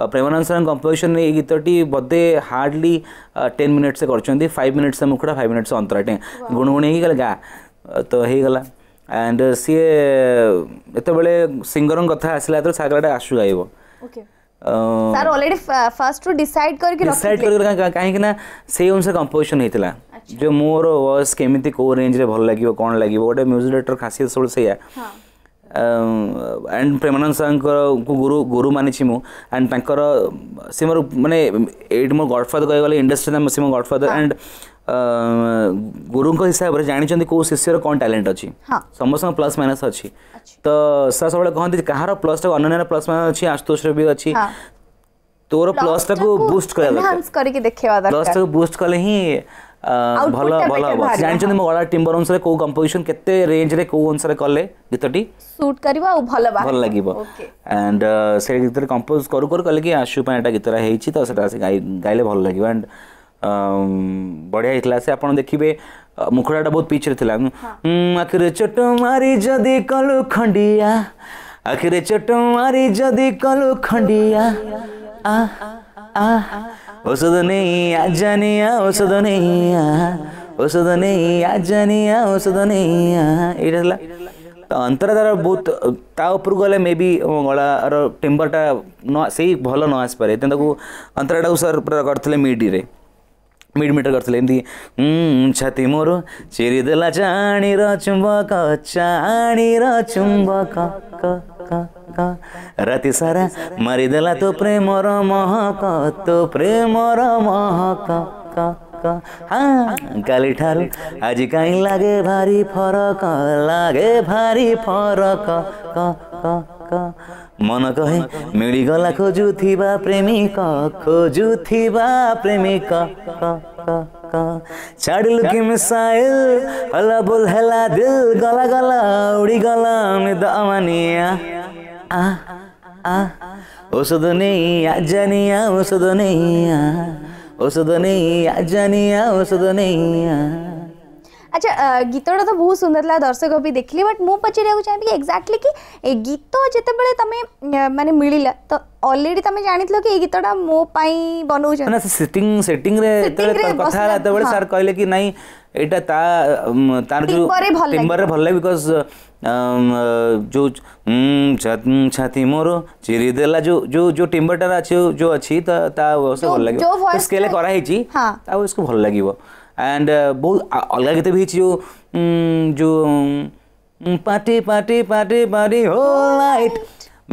प्रेमानंद सर कंपोजिशन ये गीतटी बोधे हार्डली टेन मिनिट्स कर फाइव मिनिट्स मुखड़ा फाइव मिनिट्स अंतराटे गुण गुण हो गा तो होगा एंड सी जो सिंगर कथ आसला सारे आशु गाइब ସାର୍ ଅଲରେଡି ଫାର୍ଷ୍ଟରୁ ଡିସାଇଡ୍ କରିକି ଡିସାଇଡ୍ କରିକି କାହିଁକି ନା ସେଇ ଅନୁସାରେ କମ୍ପୋଜିସନ୍ ହେଇଥିଲା ଯେ ମୋର ଭଏସ୍ କେମିତି କେଉଁ ରେଞ୍ଜରେ ଭଲ ଲାଗିବ କ'ଣ ଲାଗିବ ଗୋଟେ ମ୍ୟୁଜିକ୍ ଡାଇରେକ୍ଟର ଖାସିୟତ ସବୁ ସେଇଆ ଆଣ୍ଡ ପ୍ରେମାନନ୍ଦ ସାର୍ଙ୍କର ଗୁରୁ ଗୁରୁ ମାନିଛି ମୁଁ ଆଣ୍ଡ ତାଙ୍କର ସେ ମୋର ମାନେ ଏଇଠି ମୋ ଗଡ଼ଫାଦର କହିବାକୁ ଗଲେ ଇଣ୍ଡଷ୍ଟ୍ରିରେ ସେ ମୋ ଗଡ଼ଫାଦର ଆଣ୍ଡ गुरु हिसाब से जानते कौ शिष्यर कौन टैलेंट अच्छी समस्त प्लस माइनस अच्छी तो सर सब कहते कहार प्लस अन्य प्लस माइनस अच्छी आशुतोष भी अच्छी तोर प्लस बुस्ट प्लस बुस्ट कले जानते गला टीम अनुसार कौ कंपोजिशन रेज अनुसार कले गीत सूट करिवा भल लगे एंड से गीत कंपोज करू करू कले कि आशु पाई गीतटा गाइले भल लगे एंड ବଢ଼ିଆ ହେଇଥିଲା ସେ ଆପଣ ଦେଖିବେ ମୁଖଡ଼ାଟା ବହୁତ ପିଚ୍ରେ ଥିଲା ଆଖିରେ ଚୋଟ ମାରି ଯଦି କଲୁ ଖଣ୍ଡିଆ ଆଖିରେ ଚୋଟ ମାରି ଯଦି କଲୁ ଖଣ୍ଡିଆ ଔଷଧ ନେଇ ଆଜାନିଆ ଔଷଧ ନେଇ ଔଷଧ ନେଇ ଆଜାନିଆ ଔଷଧ ନେଇ ଏଇଟା ହେଲା ତ ଅନ୍ତର ତାର ବହୁତ ତା ଉପରକୁ ଗଲେ ମେ ବି ଗଳାର ଟିମ୍ବରଟା ନ ସେଇ ଭଲ ନ ଆସିପାରେ ତେଣୁ ତାକୁ ଅନ୍ତରଟାକୁ ସାର୍ ପୁରା କରିଥିଲେ ମିଡ଼ିରେ ಮಿಡ್ಮೀಟರ್ ಗರ್ಸಲ ಎಂದಿ ಛತಿ ಮೂರು ಚಿರಿದಲ ಚಾಣಿರ ಚುಂಬಕ ಚಾಣಿರ ಚುಂಬಕ ରାତି ସାରା ମାରିଦେଲା ତୋ ପ୍ରେମର ମହକ ତୋ ପ୍ରେମର ମହକ କାଲିଠାରୁ ଆଜି କାହିଁ ଲାଗେ ଭାରି ଫରକ ଲାଗେ ଭାରି ଫରକ କ କ କ मन कहे मिड़ी गला खोजु थीवा प्रेमी का खोजु थीवा प्रेमी का का का का चाड़ लुक मिसाइल हला बोल हला दिल गला गला उड़ी गला मिद अमानिया आ आ उस दुनिया जनिया उस दुनिया उस दुनिया जनिया उस दुनिया ଆଚ୍ଛା ଗୀତଟା ତ ବହୁତ ସୁନ୍ଦର ଥିଲା ଦର୍ଶକ ବି ଦେଖିଲି ବଟ୍ ମୁଁ ପଚାରିବାକୁ ଚାହିଁବି ଏକ୍ଜାକ୍ଟଲି କି ଏ ଗୀତ ଯେତେବେଳେ ତମେ ମାନେ ମିଳିଲା ତ ଅଲରେଡି ତମେ ଜାଣିଥିଲ କି ଏଇ ଗୀତଟା ମୋ ପାଇଁ ବନଉଛନ୍ତି ନା ସେଟିଂ ସେଟିଂ ରେ ଯେତେବେଳେ କଥା ହେଲା ସେତେବେଳେ ସାର୍ କହିଲେ କି ନାଇଁ ଏଇଟା ତା ତାର ଯୋଉ ଟିମ୍ବର ରେ ଭଲ ଲାଗେ ବିକଜ ଯୋଉ ଛାତି ମୋର ଚିରି ଦେଲା ଯୋଉ ଯୋଉ ଯୋଉ ଟିମ୍ବରଟା ଅଛି ଯୋଉ ଅଛି ତା ତା ଭଲ ଲାଗିବ ସ୍କେଲ କରା ହେଇଛି ଆଉ इसको ଭଲ ଲାଗିବ एंड uh, बहुत अलग गीत भी जो जो पाटे पाटे पाटे पाटे होल नाइट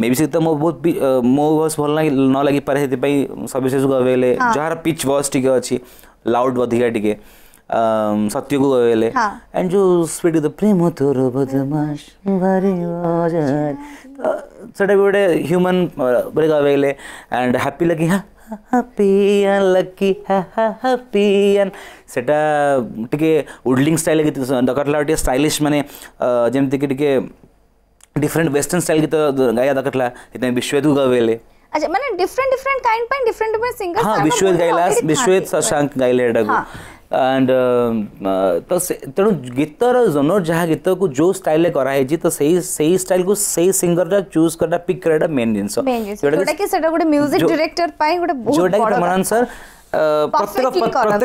मे बी से तो मो बहुत मो वॉइस भल न लगी पारे से सविशेष को गले हाँ। जार पिच वॉइस टिके अच्छी लाउड अधिका टी सत्य को गवेले एंड हाँ। जो स्पीड द तो प्रेम तोर बदमाश भारी तो सेटा भी गोटे ह्यूमन गले एंड हैप्पी लगी हाँ ହାପିଆନ୍ ଲକି ହାପିଆନ୍ ସେଟା ଟିକେ ଉଡ଼ଲିଂ ଷ୍ଟାଇଲ୍ ଗୀତ ଦରକାର ଥିଲା ଟିକେ ଷ୍ଟାଇଲିଶ୍ ମାନେ ଯେମିତିକି ଟିକେ ଡିଫରେଣ୍ଟ ୱେଷ୍ଟର୍ଣ୍ଣ ଷ୍ଟାଇଲ୍ ଗୀତ ଗାଇବା ଦରକାର ଥିଲା ସେଥିପାଇଁ ବିଶ୍ୱେଦୁ ଗାଇଲେ अच्छा माने डिफरेंट डिफरेंट काइंड पे डिफरेंट डिफरेंट सिंगर्स हां विश्वेत गाइलास विश्वेत शशांक गाइले एटा को एंड तो तेणु गीतर जोनर जहाँ गीत को जो स्टाइल कराई तो सही स्टाइल को सही सिंगर टा चूज करा पिक करा मेन जिन जोटा कि म्यूजिक डायरेक्टर पाई गोटे जोटा कि मनान सर प्रत्येक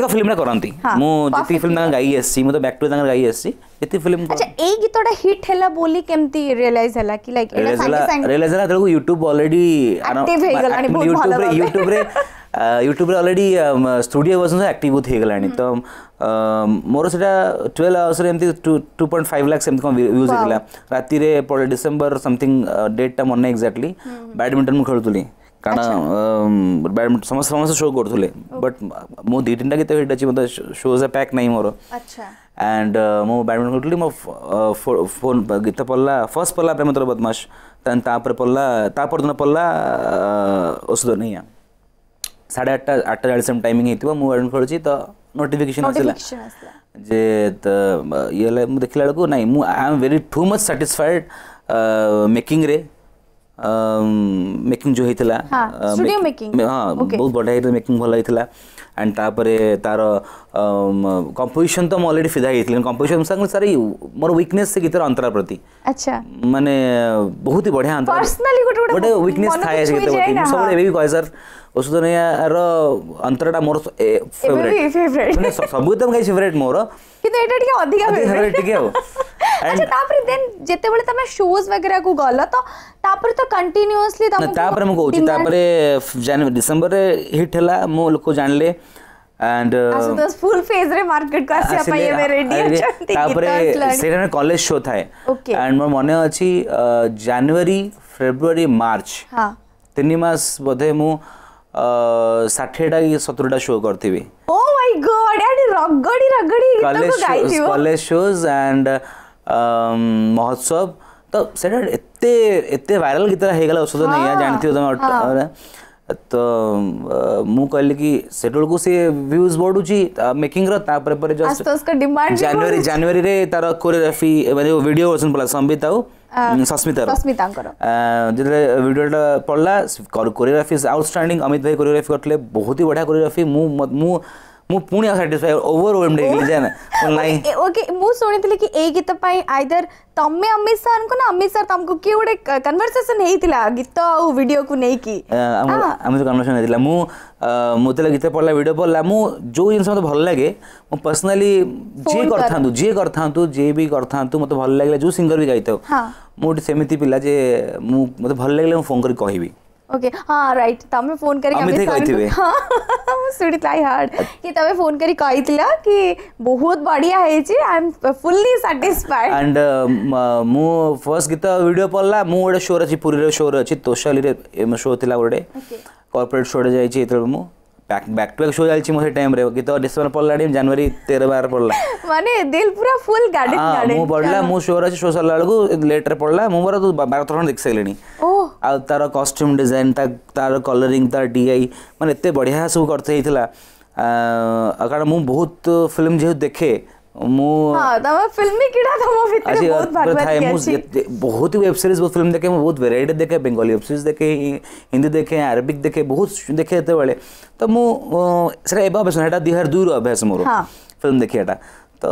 फिल्म करती फिल्म गाई तो बैक टू गाई फिल्म अच्छा हिट बोली केमती रियलाइज कि like realize YouTube YouTube YouTube रे यूट्यूब रे ऑलरेडी स्टूडियो वर्जन एक्टिव बहुत हो तो मोर से twelve hours two point five lakhs कौन व्यूज होता रातिर डिसेम्बर समथिंग डेटा मन ना एक्जाक्टली बैडमिंटन मुझे କାରଣ ବ୍ୟାଡ଼ମିଣ୍ଟନ ସମସ୍ତେ ସମସ୍ତେ ଶୋ କରୁଥିଲେ ବଟ୍ ମୁଁ ଦୁଇ ତିନିଟା ଗୀତ ହିଟ୍ ଅଛି ମୋତେ ଶୋଜ୍ ଏ ପ୍ୟାକ୍ ନାହିଁ ମୋର ଆଣ୍ଡ ମୁଁ ବ୍ୟାଡ଼ମିଣ୍ଟନ ଖେଳୁଥିଲି ମୋ ଫୋନ୍ ଗୀତ ପଡ଼ିଲା ଫର୍ଷ୍ଟ ପଡ଼ିଲା ପ୍ରେମତର ବଦମାସ ତାପରେ ପଡ଼ିଲା ତା ପରଦିନ ପଡ଼ିଲା ଔଷଧ ନେଇଆ ସାଢ଼େ ଆଠଟା ଆଠଟା ଚାଳିଶ ଏମ୍ ଟାଇମିଂ ହେଇଥିବ ମୁଁ ବ୍ୟାଡ଼ମିଣ୍ଟନ ଖେଳୁଛି ତ ନୋଟିଫିକେସନ୍ ଆସିଲା ଯେ ଇଏ ହେଲା ମୁଁ ଦେଖିଲା ବେଳକୁ ନାଇଁ ମୁଁ I am very too much satisfied ମେକିଂରେ मेकिंग um, जो होता हाँ, uh, हाँ बहुत बढ़िया मेकिंग भल होता एंड तापर तार कंपोजिशन तो अलरेडी फिदा होती कंपोजिशन संग सर मोर वीकनेस से गीतर अंतरा प्रति अच्छा माने बहुत ही बढ़िया अंतरा गोटे गोटे वीकनेस गीत सब एबे सर ଔଷଧ ନେଇଆର ଅନ୍ତରଟା ମୋର ଫେଭରେଟ୍ ମାନେ ସବୁ ତ କାଇଁ ଫେଭରେଟ୍ ମୋର କିନ୍ତୁ ଏଇଟା ଟିକେ ଅଧିକା ଫେଭରେଟ୍ ଟିକେ ଆଉ ଆଚ୍ଛା ତାପରେ ଦେନ୍ ଯେତେବେଳେ ତମେ ଶୋଜ वगैरह କୁ ଗଲ ତ ତାପରେ ତ କଣ୍ଟିନ୍ୟୁଅସଲି ତମକୁ ତାପରେ ମୁଁ କହୁଛି ତାପରେ ଜାନୁଆରୀ ଡିସେମ୍ବରରେ ହିଟ୍ ହେଲା ମୁଁ ଲୋକ ଜାଣିଲେ and आशुतोष फुल फेज रे मार्केट को आसी आपा ये रेडी अछंती तापरे सेरे कॉलेज शो थाए एंड मोर मने अछि जनवरी फेब्रुअरी मार्च हां 3 मास बधे मु ଷାଠିଏଟା କି ସତୁରିଟା ଶୋ କରିଥିବି କଲେଜ ଶୋଜ୍ ଆଣ୍ଡ ମହୋତ୍ସବ ତ ସେଇଟା ଏତେ ଏତେ ଭାଇରାଲ ଗୀତ ହେଇଗଲା ଔଷଧ ନେଇଆ ଜାଣିଥିବ ତମେ ତ ମୁଁ କହିଲି କି ସେତେବେଳକୁ ସେ ଭ୍ୟୁଜ୍ ବଢ଼ୁଛି ମେକିଂର ତାପରେ ପରେ ଜଷ୍ଟ ଜାନୁଆରୀ ଜାନୁଆରୀରେ ତାର କୋରିଓଗ୍ରାଫି ମାନେ ଭିଡ଼ିଓ ଭର୍ସନ୍ ପଲା ସମ୍ବିତ ଆଉ ସସ୍ମିତାର ସସ୍ମିତାଙ୍କର ଯେତେବେଳେ ଭିଡ଼ିଓଟା ପଡ଼ିଲା କୋରିଓଗ୍ରାଫି ଆଉଟଷ୍ଟାଣ୍ଡିଂ ଅମିତ ଭାଇ କୋରିଓଗ୍ରାଫି କରିଥିଲେ ବହୁତ ହି ବଢ଼ିଆ କୋରିଓଗ୍ରାଫି ମୁଁ ମୁଁ ମୁଁ ପୁଣି ଆଉ ସାଟିସ୍ଫାଏ ଓଭର ଓଭେମ୍ଡ ହେଇଗଲି ଜାଣ ନାଇଁ ଓକେ ମୁଁ ଶୁଣିଥିଲି କି ଏଇ ଗୀତ ପାଇଁ ଆଇଦର ତମେ ଅମିତ ସାରଙ୍କୁ ନା ଅମିତ ସାର ତମକୁ କିଏ ଗୋଟେ କନଭରସେସନ ହେଇଥିଲା ଗୀତ ଆଉ ଭିଡିଓକୁ ନେଇକି ଆମେ ଯୋଉ କନଭରସେସନ ହେଇଥିଲା ମୁଁ ମୋତେ ଗୀତ ପଡ଼ିଲା ଭିଡିଓ ପଡ଼ିଲା ମୁଁ ଯୋଉ ଜିନିଷ ମୋତେ ଭଲ ଲାଗେ ମୁଁ ପର୍ସନାଲି ଯିଏ କରିଥାନ୍ତୁ ଯିଏ କରିଥାନ୍ତୁ ଯିଏ ବି କରିଥାନ୍ତୁ ମୋତେ ଭଲ ଲାଗିଲା ଯୋଉ ସିଙ୍ଗର ବି ଗାଇଥାଉ ମୁଁ ଗୋଟେ ସେମିତି ପିଲା ଯେ ମୁଁ ମୋତେ ଭଲ ଲାଗିଲେ ମୁଁ ଫୋନ୍ କରି କହିବି ઓકે હા રાઈટ તમે ફોન કરી અમે କହିଥିବେ ହଁ ମୁଁ ଶୁଣିଥିଲି ଆଇ ହାର୍ଡ କି ତମେ ଫୋନ କରି କହିଥିଲ କି ବହୁତ ବଢିଆ ହେଇଛି I am fully satisfied and ମୁଁ ଫର୍ଷ୍ଟ ଗୀତ ଭିଡ଼ିଓ ପଡ଼ିଲା ମୁଁ ଗୋଟେ ଶୋରେ ଅଛି ପୁରୀର ଶୋରେ ଅଛି ତୋଷାଲିରେ ଶୋ ଥିଲା ଗୋଟେ କର୍ପୋରେଟ୍ ଶୋରେ ଯାଇଛି ଏତେବେଳେ ମୁଁ back back to back show चलची मोर टाइम रे गीत डिसेंबर पडला टाइम जनवरी 13 बार पडला माने दिल पूरा फुल गार्डन गार्डन मु पडला मु शो रे शो सरला बेलकु लेट रे पडला मु मोर 12 थर देख सलेनी ओ आ तार कॉस्ट्यूम डिजाइन ता तार कलरिंग तार डीआई माने एते बढ़िया सब करते हितला कारण मु बहुत फिल्म जे देखे ମୁଁ ହଁ ତମେ ଫିଲ୍ମି କିଡ଼ା ତମ ଭିତରେ ବହୁତ ଭାଗବତ ଅଛି ବହୁତ ୱେବ ସିରିଜ ବହୁତ ଫିଲ୍ମ ଦେଖେ ମୁଁ ବହୁତ ଭେରାଇଟି ଦେଖେ ବେଙ୍ଗଲୀ ୱେବ ସିରିଜ ଦେଖେ ହିନ୍ଦୀ ଦେଖେ ଆରବିକ ଦେଖେ ବହୁତ ଦେଖେ ଯେତେବେଳେ ତ ମୁଁ ସେଟା ଏବେ ଅଭ୍ୟାସ ସେଟା ଦୁଇ ହଜାର ଦୁଇର ଅଭ୍ୟାସ ମୋର ଫିଲ୍ମ ଦେଖିବାଟା ତ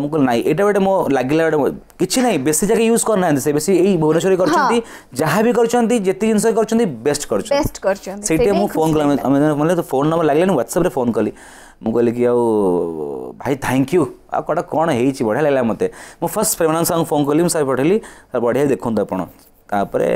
ମୁଁ କହିଲି ନାହିଁ ଏଇଟା ଗୋଟେ ମୋ ଲାଗିଲା ଗୋଟେ କିଛି ନାହିଁ ବେଶୀ ଯାକ ୟୁଜ୍ କରିନାହାନ୍ତି ସେ ବେଶୀ ଏଇ ଭୁବନେଶ୍ୱରରେ କରିଛନ୍ତି ଯାହା ବି କରିଛନ୍ତି ଯେତିକି ଜିନିଷ କରିଛନ୍ତି ବେଷ୍ଟ କରିଛନ୍ତି ସେଇଠି ମୁଁ ଫୋନ୍ କଲି ଆମେ ମାନେ ତ ଫୋନ୍ ନମ୍ବର ଲାଗିଲାନି ହ୍ୱାଟ୍ସଆପ୍ରେ ଫୋନ୍ କଲି ମୁଁ କହିଲି କି ଆଉ ଭାଇ ଥ୍ୟାଙ୍କ ୟୁ ଆଉ କେଉଁଟା କ'ଣ ହେଇଛି ବଢ଼ିଆ ଲାଗିଲା ମୋତେ ମୁଁ ଫାର୍ଷ୍ଟ ପ୍ରେମାନନ୍ଦ ସାର୍ଙ୍କୁ ଫୋନ୍ କଲି ମୁଁ ସାର୍ ପଠେଇଲି ସାର୍ ବଢ଼ିଆ ଦେଖନ୍ତୁ ଆପଣ ତାପରେ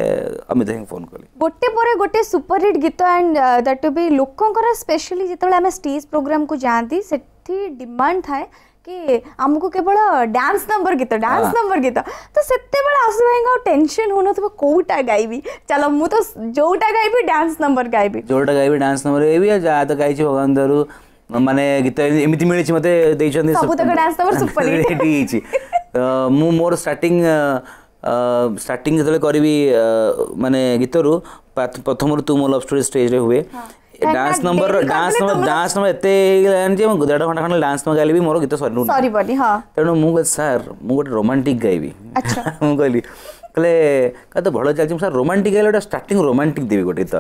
ଅମିତ ଭାଇଙ୍କୁ ଫୋନ୍ କଲି ଗୋଟେ ପରେ ଗୋଟେ ସୁପରହିଟ୍ ଗୀତ ଆଣ୍ଡ ଦ୍ୟାଟ୍ ଟୁ ବି ଲୋକଙ୍କର ସ୍ପେଶାଲି ଯେତେବେଳେ ଆମେ ଷ୍ଟେଜ୍ ପ୍ରୋଗ୍ରାମକୁ ଯାଆନ୍ତି ସେଠି ଡିମାଣ୍ଡ ଥାଏ କି ଆମକୁ କେବଳ ଡ୍ୟାନ୍ସ ନମ୍ବର ଗୀତ ଡ୍ୟାନ୍ସ ନମ୍ବର ଗୀତ ତ ସେତେବେଳେ ଆଶୁ ଭାଇଙ୍କ ଆଉ ଟେନସନ୍ ହେଉନଥିବ କେଉଁଟା ଗାଇବି ଚାଲ ମୁଁ ତ ଯେଉଁଟା ଗାଇବି ଡ୍ୟାନ୍ସ ନମ୍ବର ଗାଇବି ଯେଉଁଟା ଗାଇବି ଡ୍ୟାନ୍ସ ନମ୍ବର ଗାଇବି ଆଉ ଯାହା ତ ଗାଇଛି ଭଗବାନ ଦୟାରୁ ମାନେ ଗୀତ ଏମିତି ମିଳିଛି ମୋତେ ଦେଇଛନ୍ତି ହେଇଛି ମୁଁ ମୋର ଷ୍ଟାର୍ଟିଂ ଷ୍ଟାର୍ଟିଂ ଯେତେବେଳେ କରିବି ମାନେ ଗୀତରୁ ପ୍ରଥମରୁ ତୁ ମୋ ଲଭ୍ ଷ୍ଟୋରି ଷ୍ଟେଜ୍ରେ ହୁଏ dance number dance number dance number ଏତେ ହେଇଗଲାଣି ଯେ ମୁଁ ଦେଢ଼ ଘଣ୍ଟା ଖଣ୍ଡେ ଡାନ୍ସ ନ ଗାଇଲେ ବି ମୋର ଗୀତ ସରିବନି ସରିବନି ତେଣୁ ମୁଁ କହିଲି ସାର୍ ମୁଁ ଗୋଟେ ରୋମାଣ୍ଟିକ୍ ଗାଇବି ମୁଁ କହିଲି କହିଲେ ତ ଭଲ ଚାଲିଛି ମୁଁ ସାର୍ ରୋମାଣ୍ଟିକ୍ ଗାଇଲେ ଗୋଟେ ଷ୍ଟାର୍ଟିଂ ରୋମାଣ୍ଟିକ୍ ଦେବି ଗୋଟେ ଗୀତ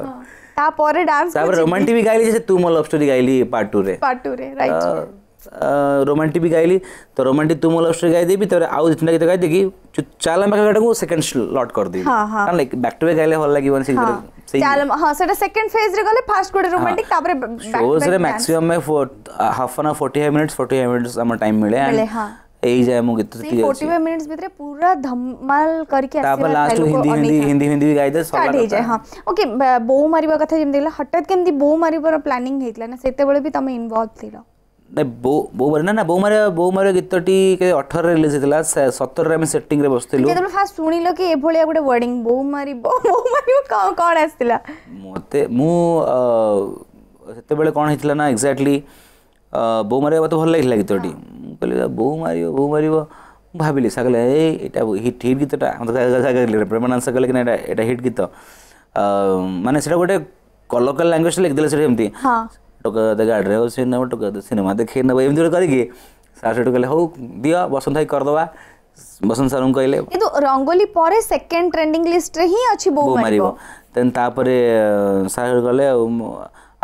ତାପରେ ଡ୍ୟାନ୍ସ ତାପରେ ରୋମାଣ୍ଟିକ ବି ଗାଇଲି ଯେ ତୁ ମୋ ଲଭ୍ ଷ୍ଟୋରୀ ଗାଇଲି ପାର୍ଟ 2 ରେ ପାର୍ଟ 2 ରେ ରାଇଟ୍ रोमांटिक भी गायली तो रोमांटिक तुम लव स्टोरी गाई देवी तर आउ दुटा गीत गाई देकी चालम पाखा गाटाकू सेकंड स्लॉट कर देबी हां लाइक बैक टू बैक गाइले हल लागिवन से चालम हां सेटा सेकंड फेज रे गले फास्ट गोटे रोमांटिक तापरे शोज रे मैक्सिमम में half an hour 45 minutes 45 minutes हमर टाइम मिले मिले हां ହେଇଯାଏ ମୁଁ ଗୀତ ଠିକ୍ ଅଛି 45 ମିନିଟ୍ସ ଭିତରେ ପୁରା ଧମାଲ କରିକି ଆସିବା ତାପରେ ଲାଷ୍ଟ ହିନ୍ଦୀ ହିନ୍ଦୀ ହିନ୍ଦୀ ହିନ୍ଦୀ ବି ଗାଇଦେ ସଲା ହେଇଯାଏ ହଁ ଓକେ ବୋଉ ମାରିବା କଥା ଯେମିତି ହେଲା ହଠାତ୍ କେମିତି ବୋଉ ମାରିବାର ପ୍ଲାନିଂ ହେଇଥିଲା ନା ସେତେବେଳେ ବି ତମେ ଇନଭଲ୍ଭ ଥିଲ ନାଇଁ ବୋଉ ବୋଉ ମାରି ନା ନା ବୋଉ ମାରିବା ବୋଉ ମାରିବା ଗୀତଟି ଅଠରରେ ରିଲିଜ୍ ହେଇଥିଲା ସତରରେ ଆମେ ସେଟିଂରେ ବସିଥିଲୁ ଯେତେବେଳେ ଫାର୍ଷ୍ଟ ଶୁଣିଲ କି ଏଭଳିଆ ଗୋଟେ ୱାର୍ଡିଂ ବୋଉ ମାରିବ ବୋଉ ମାରିବ କ'ଣ କ'ଣ ଆସିଥିଲା ମୋତେ ମୁଁ ସେତେବେଳେ କ'ଣ ହେଇଥିଲା ନା ଏକ୍ଜାକ୍ଟଲି ବୋଉ ମାରିବା ମୋତେ ଭଲ ଲାଗିଥିଲା ଗୀତଟି ମୁଁ କହିଲି ବୋଉ ମାରିବ ବୋଉ ମାରିବ ମୁଁ ଭାବିଲି ସାର୍ କହିଲେ ଏ ଏଇଟା ହିଟ୍ ହିଟ୍ ଗୀତଟା ପ୍ରେମାନନ୍ଦ ସାର୍ କହିଲେ କି ନା ଏଇଟା ଏଇଟା ହିଟ୍ ଗୀତ ମାନେ ସେଇଟା ଗୋଟେ କଲକାଲ ଲାଙ୍ଗୁଏଜ୍ ଲେଖିଦେଲେ ସେଠି ଏମିତି ଟୋକାଦ ଗାଡ଼ିରେ ଅଛି ନେବ ଟୋକାଦ ସିନେମା ଦେଖେଇ ନେବ ଏମିତି ଗୋଟେ କରିକି ସାର୍ ସେଠୁ କହିଲେ ହଉ ଦିଅ ବସନ୍ତ ଭାଇ କରିଦେବା ବସନ୍ତ ସାର୍ଙ୍କୁ କହିଲେ କିନ୍ତୁ ରଙ୍ଗୋଲି ପରେ ସେକେଣ୍ଡ ଟ୍ରେଣ୍ଡିଂ ଲିଷ୍ଟରେ ହିଁ ଅଛି ବୋଉ ମାରିବ ଦେନ୍ ତାପରେ ସାର୍ ଗଲେ ଆଉ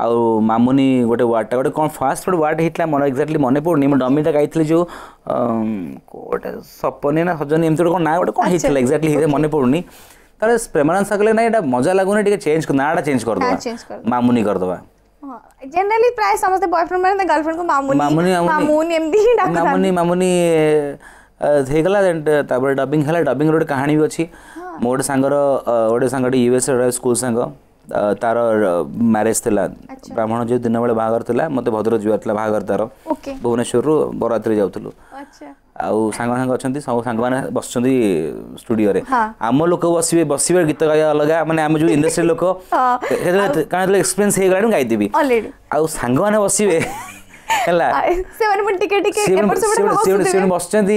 ଆଉ ମାମୁନି ଗୋଟେ ୱାର୍ଡ଼ଟା ଗୋଟେ କ'ଣ ଫାଷ୍ଟ ଗୋଟେ ୱାର୍ଡ଼ ହେଇଥିଲା ମନେ ଏକ୍ଜାକ୍ଟଲି ମନେ ପଡ଼ୁନି ମୁଁ ଡମିଟା ଗାଇଥିଲି ଯେଉଁ ଗୋଟେ ସପନି ନା ସଜନି ଏମିତି ଗୋଟେ କ'ଣ ନାଁ ଗୋଟେ କ'ଣ ହେଇଥିଲା ଏକ୍ଜାକ୍ଟଲି ମନେ ପଡ଼ୁନି ତାହେଲେ ପ୍ରେମାନନ୍ଦ ସାର୍ କହିଲେ ନାଇଁ ଏଇଟା ମଜା ଲାଗୁନି ଟିକେ ଚେଞ୍ଜ ନାଁଟା ଚେଞ୍ଜ କରିଦେବା ମାମୁନି କରିଦେବା ଜେନେରାଲି ପ୍ରାୟ ସମସ୍ତେ ବୟଫ୍ରେଣ୍ଡ ମାନେ ଗାର୍ଲଫ୍ରେଣ୍ଡ କୁ ମାମୁନି ମାମୁନି ଏମିତି ହିଁ ଡାକୁଥାନ୍ତି ମାମୁନି ମାମୁନି ହେଇଗଲା ତାପରେ ଡବିଂ ହେଲା ଡବିଂର ଗୋଟେ କାହାଣୀ ବି ଅଛି ମୋ ଗୋଟେ ସାଙ୍ଗର ଗୋଟେ ସାଙ୍ଗଟେ ୟୁଏସ୍ରେ ରହେ ସ୍କୁଲ ସାଙ୍ଗ तार म्यारेज इलाह्मण दिन बेला बाहर थाद्रकर तार भुवनेश्वरू बरती जाऊ साङसा बसुन्छ स्टुडियो आम लोक बसेर बसेर गीत गाइ अलग मि लोक एक्सपिरियन्स गाई आउँ साङ बसि ହେଲା ସେମାନେ ପୁଣି ଟିକେ ଟିକେ ସେମାନେ ବସିଛନ୍ତି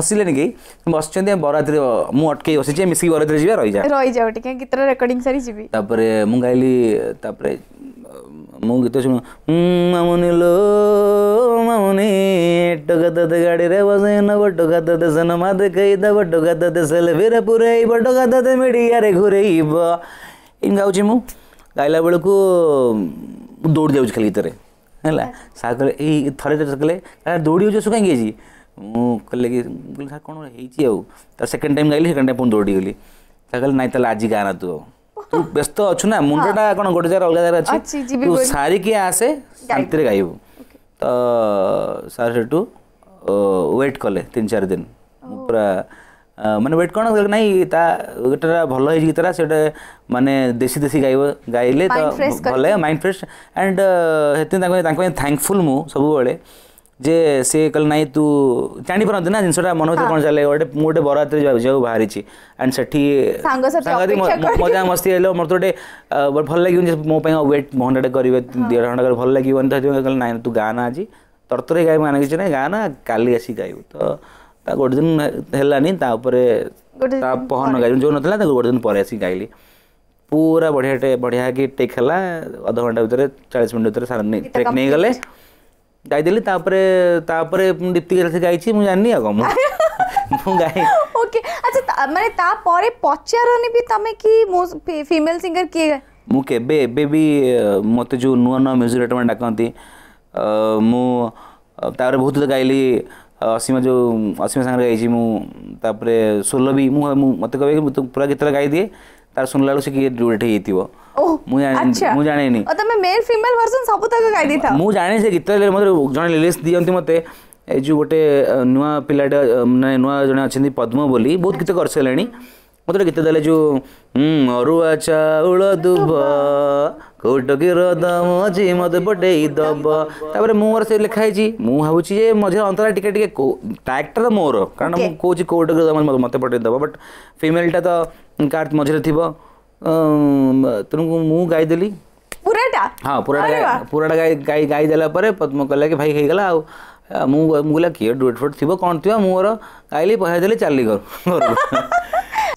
ହସିଲେନି କେହି ବସିଛନ୍ତି ବରାତିରେ ମୁଁ ଅଟକେଇ ବସିଛି ମିଶିକି ବରାତିରେ ଯିବା ରହିଯା ରହିଯାଉ ଟିକେ ଗୀତର ରେକର୍ଡିଂ ସାରି ଯିବି ତାପରେ ମୁଁ ଗାଇଲି ତାପରେ ମୁଁ ଗୀତ ଶୁଣୁ ମାମୁନି ଲୋ ମାମୁନି ଟୋକା ତତେ ଗାଡ଼ିରେ ବସେଇନ ବଟୋକା ତତେ ସନମା ଦେଖେଇଦ ବଟୋକା ତତେ ସେଲଫିରେ ପୁରେଇ ବଟୋକା ତତେ ମିଡ଼ିଆରେ ଘୁରେଇବ ଏମିତି ଗାଉଛି ମୁଁ ଗାଇଲା ବେଳକୁ ଦୌଡ଼ି ଯାଉଛି ଖାଲି ଗୀତରେ ହେଲା ସାର୍ କହିଲେ ଏଇ ଥରେ କଲେ ଦୌଡ଼ି ହେଉଛି ଆସୁ କାହିଁକି ହେଇଛି ମୁଁ କହିଲେ କି କହିଲି ସାର୍ କ'ଣ ହେଇଛି ଆଉ ତା ସେକେଣ୍ଡ ଟାଇମ୍ ଗାଇଲି ସେକେଣ୍ଡ ଟାଇମ୍ ପୁଣି ଦୌଡ଼ିଗଲି ସାର୍ କହିଲେ ନାଇଁ ତାହେଲେ ଆଜି ଗାଁନା ତୁ ଆଉ ତୁ ବ୍ୟସ୍ତ ଅଛୁ ନା ମୁଣ୍ଡଟା କ'ଣ ଗୋଟେ ଜାଗାରେ ଅଲଗା ଜାଗାରେ ଅଛି ତୁ ସାରିକି ଆସେ ଶାନ୍ତିରେ ଗାଇବୁ ତ ସାର୍ ସେଠୁ ୱେଟ୍ କଲେ ତିନି ଚାରି ଦିନ ମୁଁ ପୁରା ମାନେ ୱେଟ୍ କ'ଣ ନାଇଁ ତା ଗୀତଟା ଭଲ ହେଇଛି ଗୀତଟା ସେଇଟା ମାନେ ଦେଶୀ ଦେଶୀ ଗାଇବ ଗାଇଲେ ତ ଭଲ ମାଇଣ୍ଡ ଫ୍ରେଶ୍ ଆଣ୍ଡ ସେଥିପାଇଁ ତାଙ୍କ ତାଙ୍କ ପାଇଁ ଥ୍ୟାଙ୍କଫୁଲ୍ ମୁଁ ସବୁବେଳେ ଯେ ସେ କହିଲେ ନାଇଁ ତୁ ଜାଣିପାରନ୍ତି ନା ଜିନିଷଟା ମନ ଭିତରେ କ'ଣ ଚାଲେ ଗୋଟେ ମୁଁ ଗୋଟେ ବରାତରେ ଯିବାକୁ ବାହାରିଛି ଆଣ୍ଡ ସେଠି ସାଙ୍ଗସାଥି ମଜା ମସ୍ତି ହେଲେ ମୋର ତ ଗୋଟେ ଭଲ ଲାଗିବନି ମୋ ପାଇଁ ୱେଟ୍ ଘଣ୍ଟାଟେ କରିବେ ଦେଢ଼ ଘଣ୍ଟା କରିବେ ଭଲ ଲାଗିବନି ତ ସେଥିପାଇଁ କହିଲେ ନାଇଁ ତୁ ଗାଁ ନା ଆଜି ତରତରରେ ଗାଇବୁ ଗାନା କିଛି ନାହିଁ ଗାଁ ନା କାଲି ଆସିକି ଗାଇବୁ ତ ତା ଗୋଟେ ଦିନ ହେଲାନି ତାପରେ ତା ପହନ ଗାଇଲି ଯେଉଁ ନଥିଲା ତାକୁ ଗୋଟେ ଦିନ ପରେ ଆସିକି ଗାଇଲି ପୁରା ବଢ଼ିଆଟେ ବଢ଼ିଆ କି ଟେକ୍ ହେଲା ଅଧଘଣ୍ଟା ଭିତରେ ଚାଳିଶ ମିନିଟ୍ ଭିତରେ ସାର ଟେକ୍ ନେଇଗଲେ ଗାଇଦେଲି ତାପରେ ତାପରେ ଦୀପ୍ତିକା ସେ ଗାଇଛି ମୁଁ ଜାଣିନି ଆଉ କ'ଣ ମୁଁ ମୁଁ ଗାଇ ଓକେ ଆଚ୍ଛା ମାନେ ତାପରେ ପଚାରନି ବି ତମେ କି ମୋ ଫିମେଲ ସିଙ୍ଗର କିଏ ମୁଁ କେବେ ଏବେ ବି ମୋତେ ଯେଉଁ ନୂଆ ନୂଆ ମ୍ୟୁଜିକ୍ ଡାଇରେକ୍ଟରମାନେ ଡାକନ୍ତି ମୁଁ ତାପରେ ବହୁତ ଗାଇଲି असीम जो असीम सांगे गई मुझे सोलो भी मुझे मत कह तो पूरा गीत गाई दिए तार सुनला बेलू सी डुएट हो जाने से गीत मतलब जो रिलीज दिखती मत ये गोटे नुआ पिला मैंने नुआ जो अच्छे पद्म बोली बहुत गीत कर सारे मतलब गीत देले जो मरुआ चाउल दुब कौटकीर दम अच्छी मत पटे दब तर मोर से लिखाई मुझे ये मझे अंतरा टे टैक्टर मोर कारण कौन कौटक मत पटे दब बट फिमेलटा तो कार मझे थी तेणु मुझे गायदेली हाँ पूरा गाई गाई कह भाई हो मुझे किए डुएट फुट थी पैसा देली चाली घर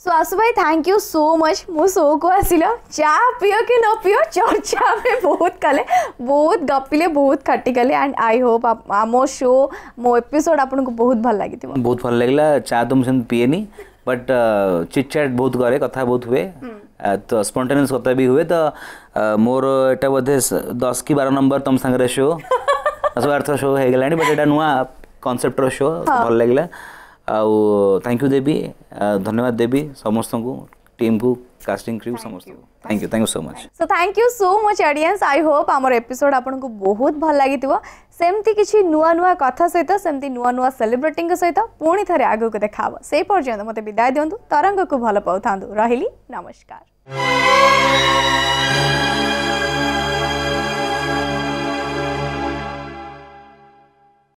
सो भाई थैंक यू सो मच मो को आसिल चा पियो कि न पियो चर्चा आम बहुत कले बहुत गपिले बहुत खाटिगले एंड आई होप आम शो मो एपिसोड आपको बहुत भल लगी बहुत भल लगे चा तो मुझे पीएनि बट चिटचैट बहुत करे कथा बहुत हुए हम्म। uh, तो स्पॉन्टेनियस कथा भी हुए तो uh, मोर एटा बोधे दस कि बार नंबर तुम सागर शो दस बार शो हो गलानी बट एटा नुआ कनसेप्टर शो हाँ। भल लगे ଆଉ ଥ୍ୟାଙ୍କ ୟୁ ଦେବି ଧନ୍ୟବାଦ ଦେବି ସମସ୍ତଙ୍କୁ ଟିମ୍କୁ କାଷ୍ଟିଂ କ୍ରିଉ ସମସ୍ତଙ୍କୁ thank you thank you so much so thank you so much audience I hope आमर एपिसोड आपन को बहुत भल लागितबो सेमती किछि नुवा नुवा कथा सहित सेमति नुवा नुवा सेलिब्रिटी के सहित पुणी थरे आगो को देखाबो से पर्यंत मते विदाय दियंतु तरंग को भल पाउथांदु रहिली नमस्कार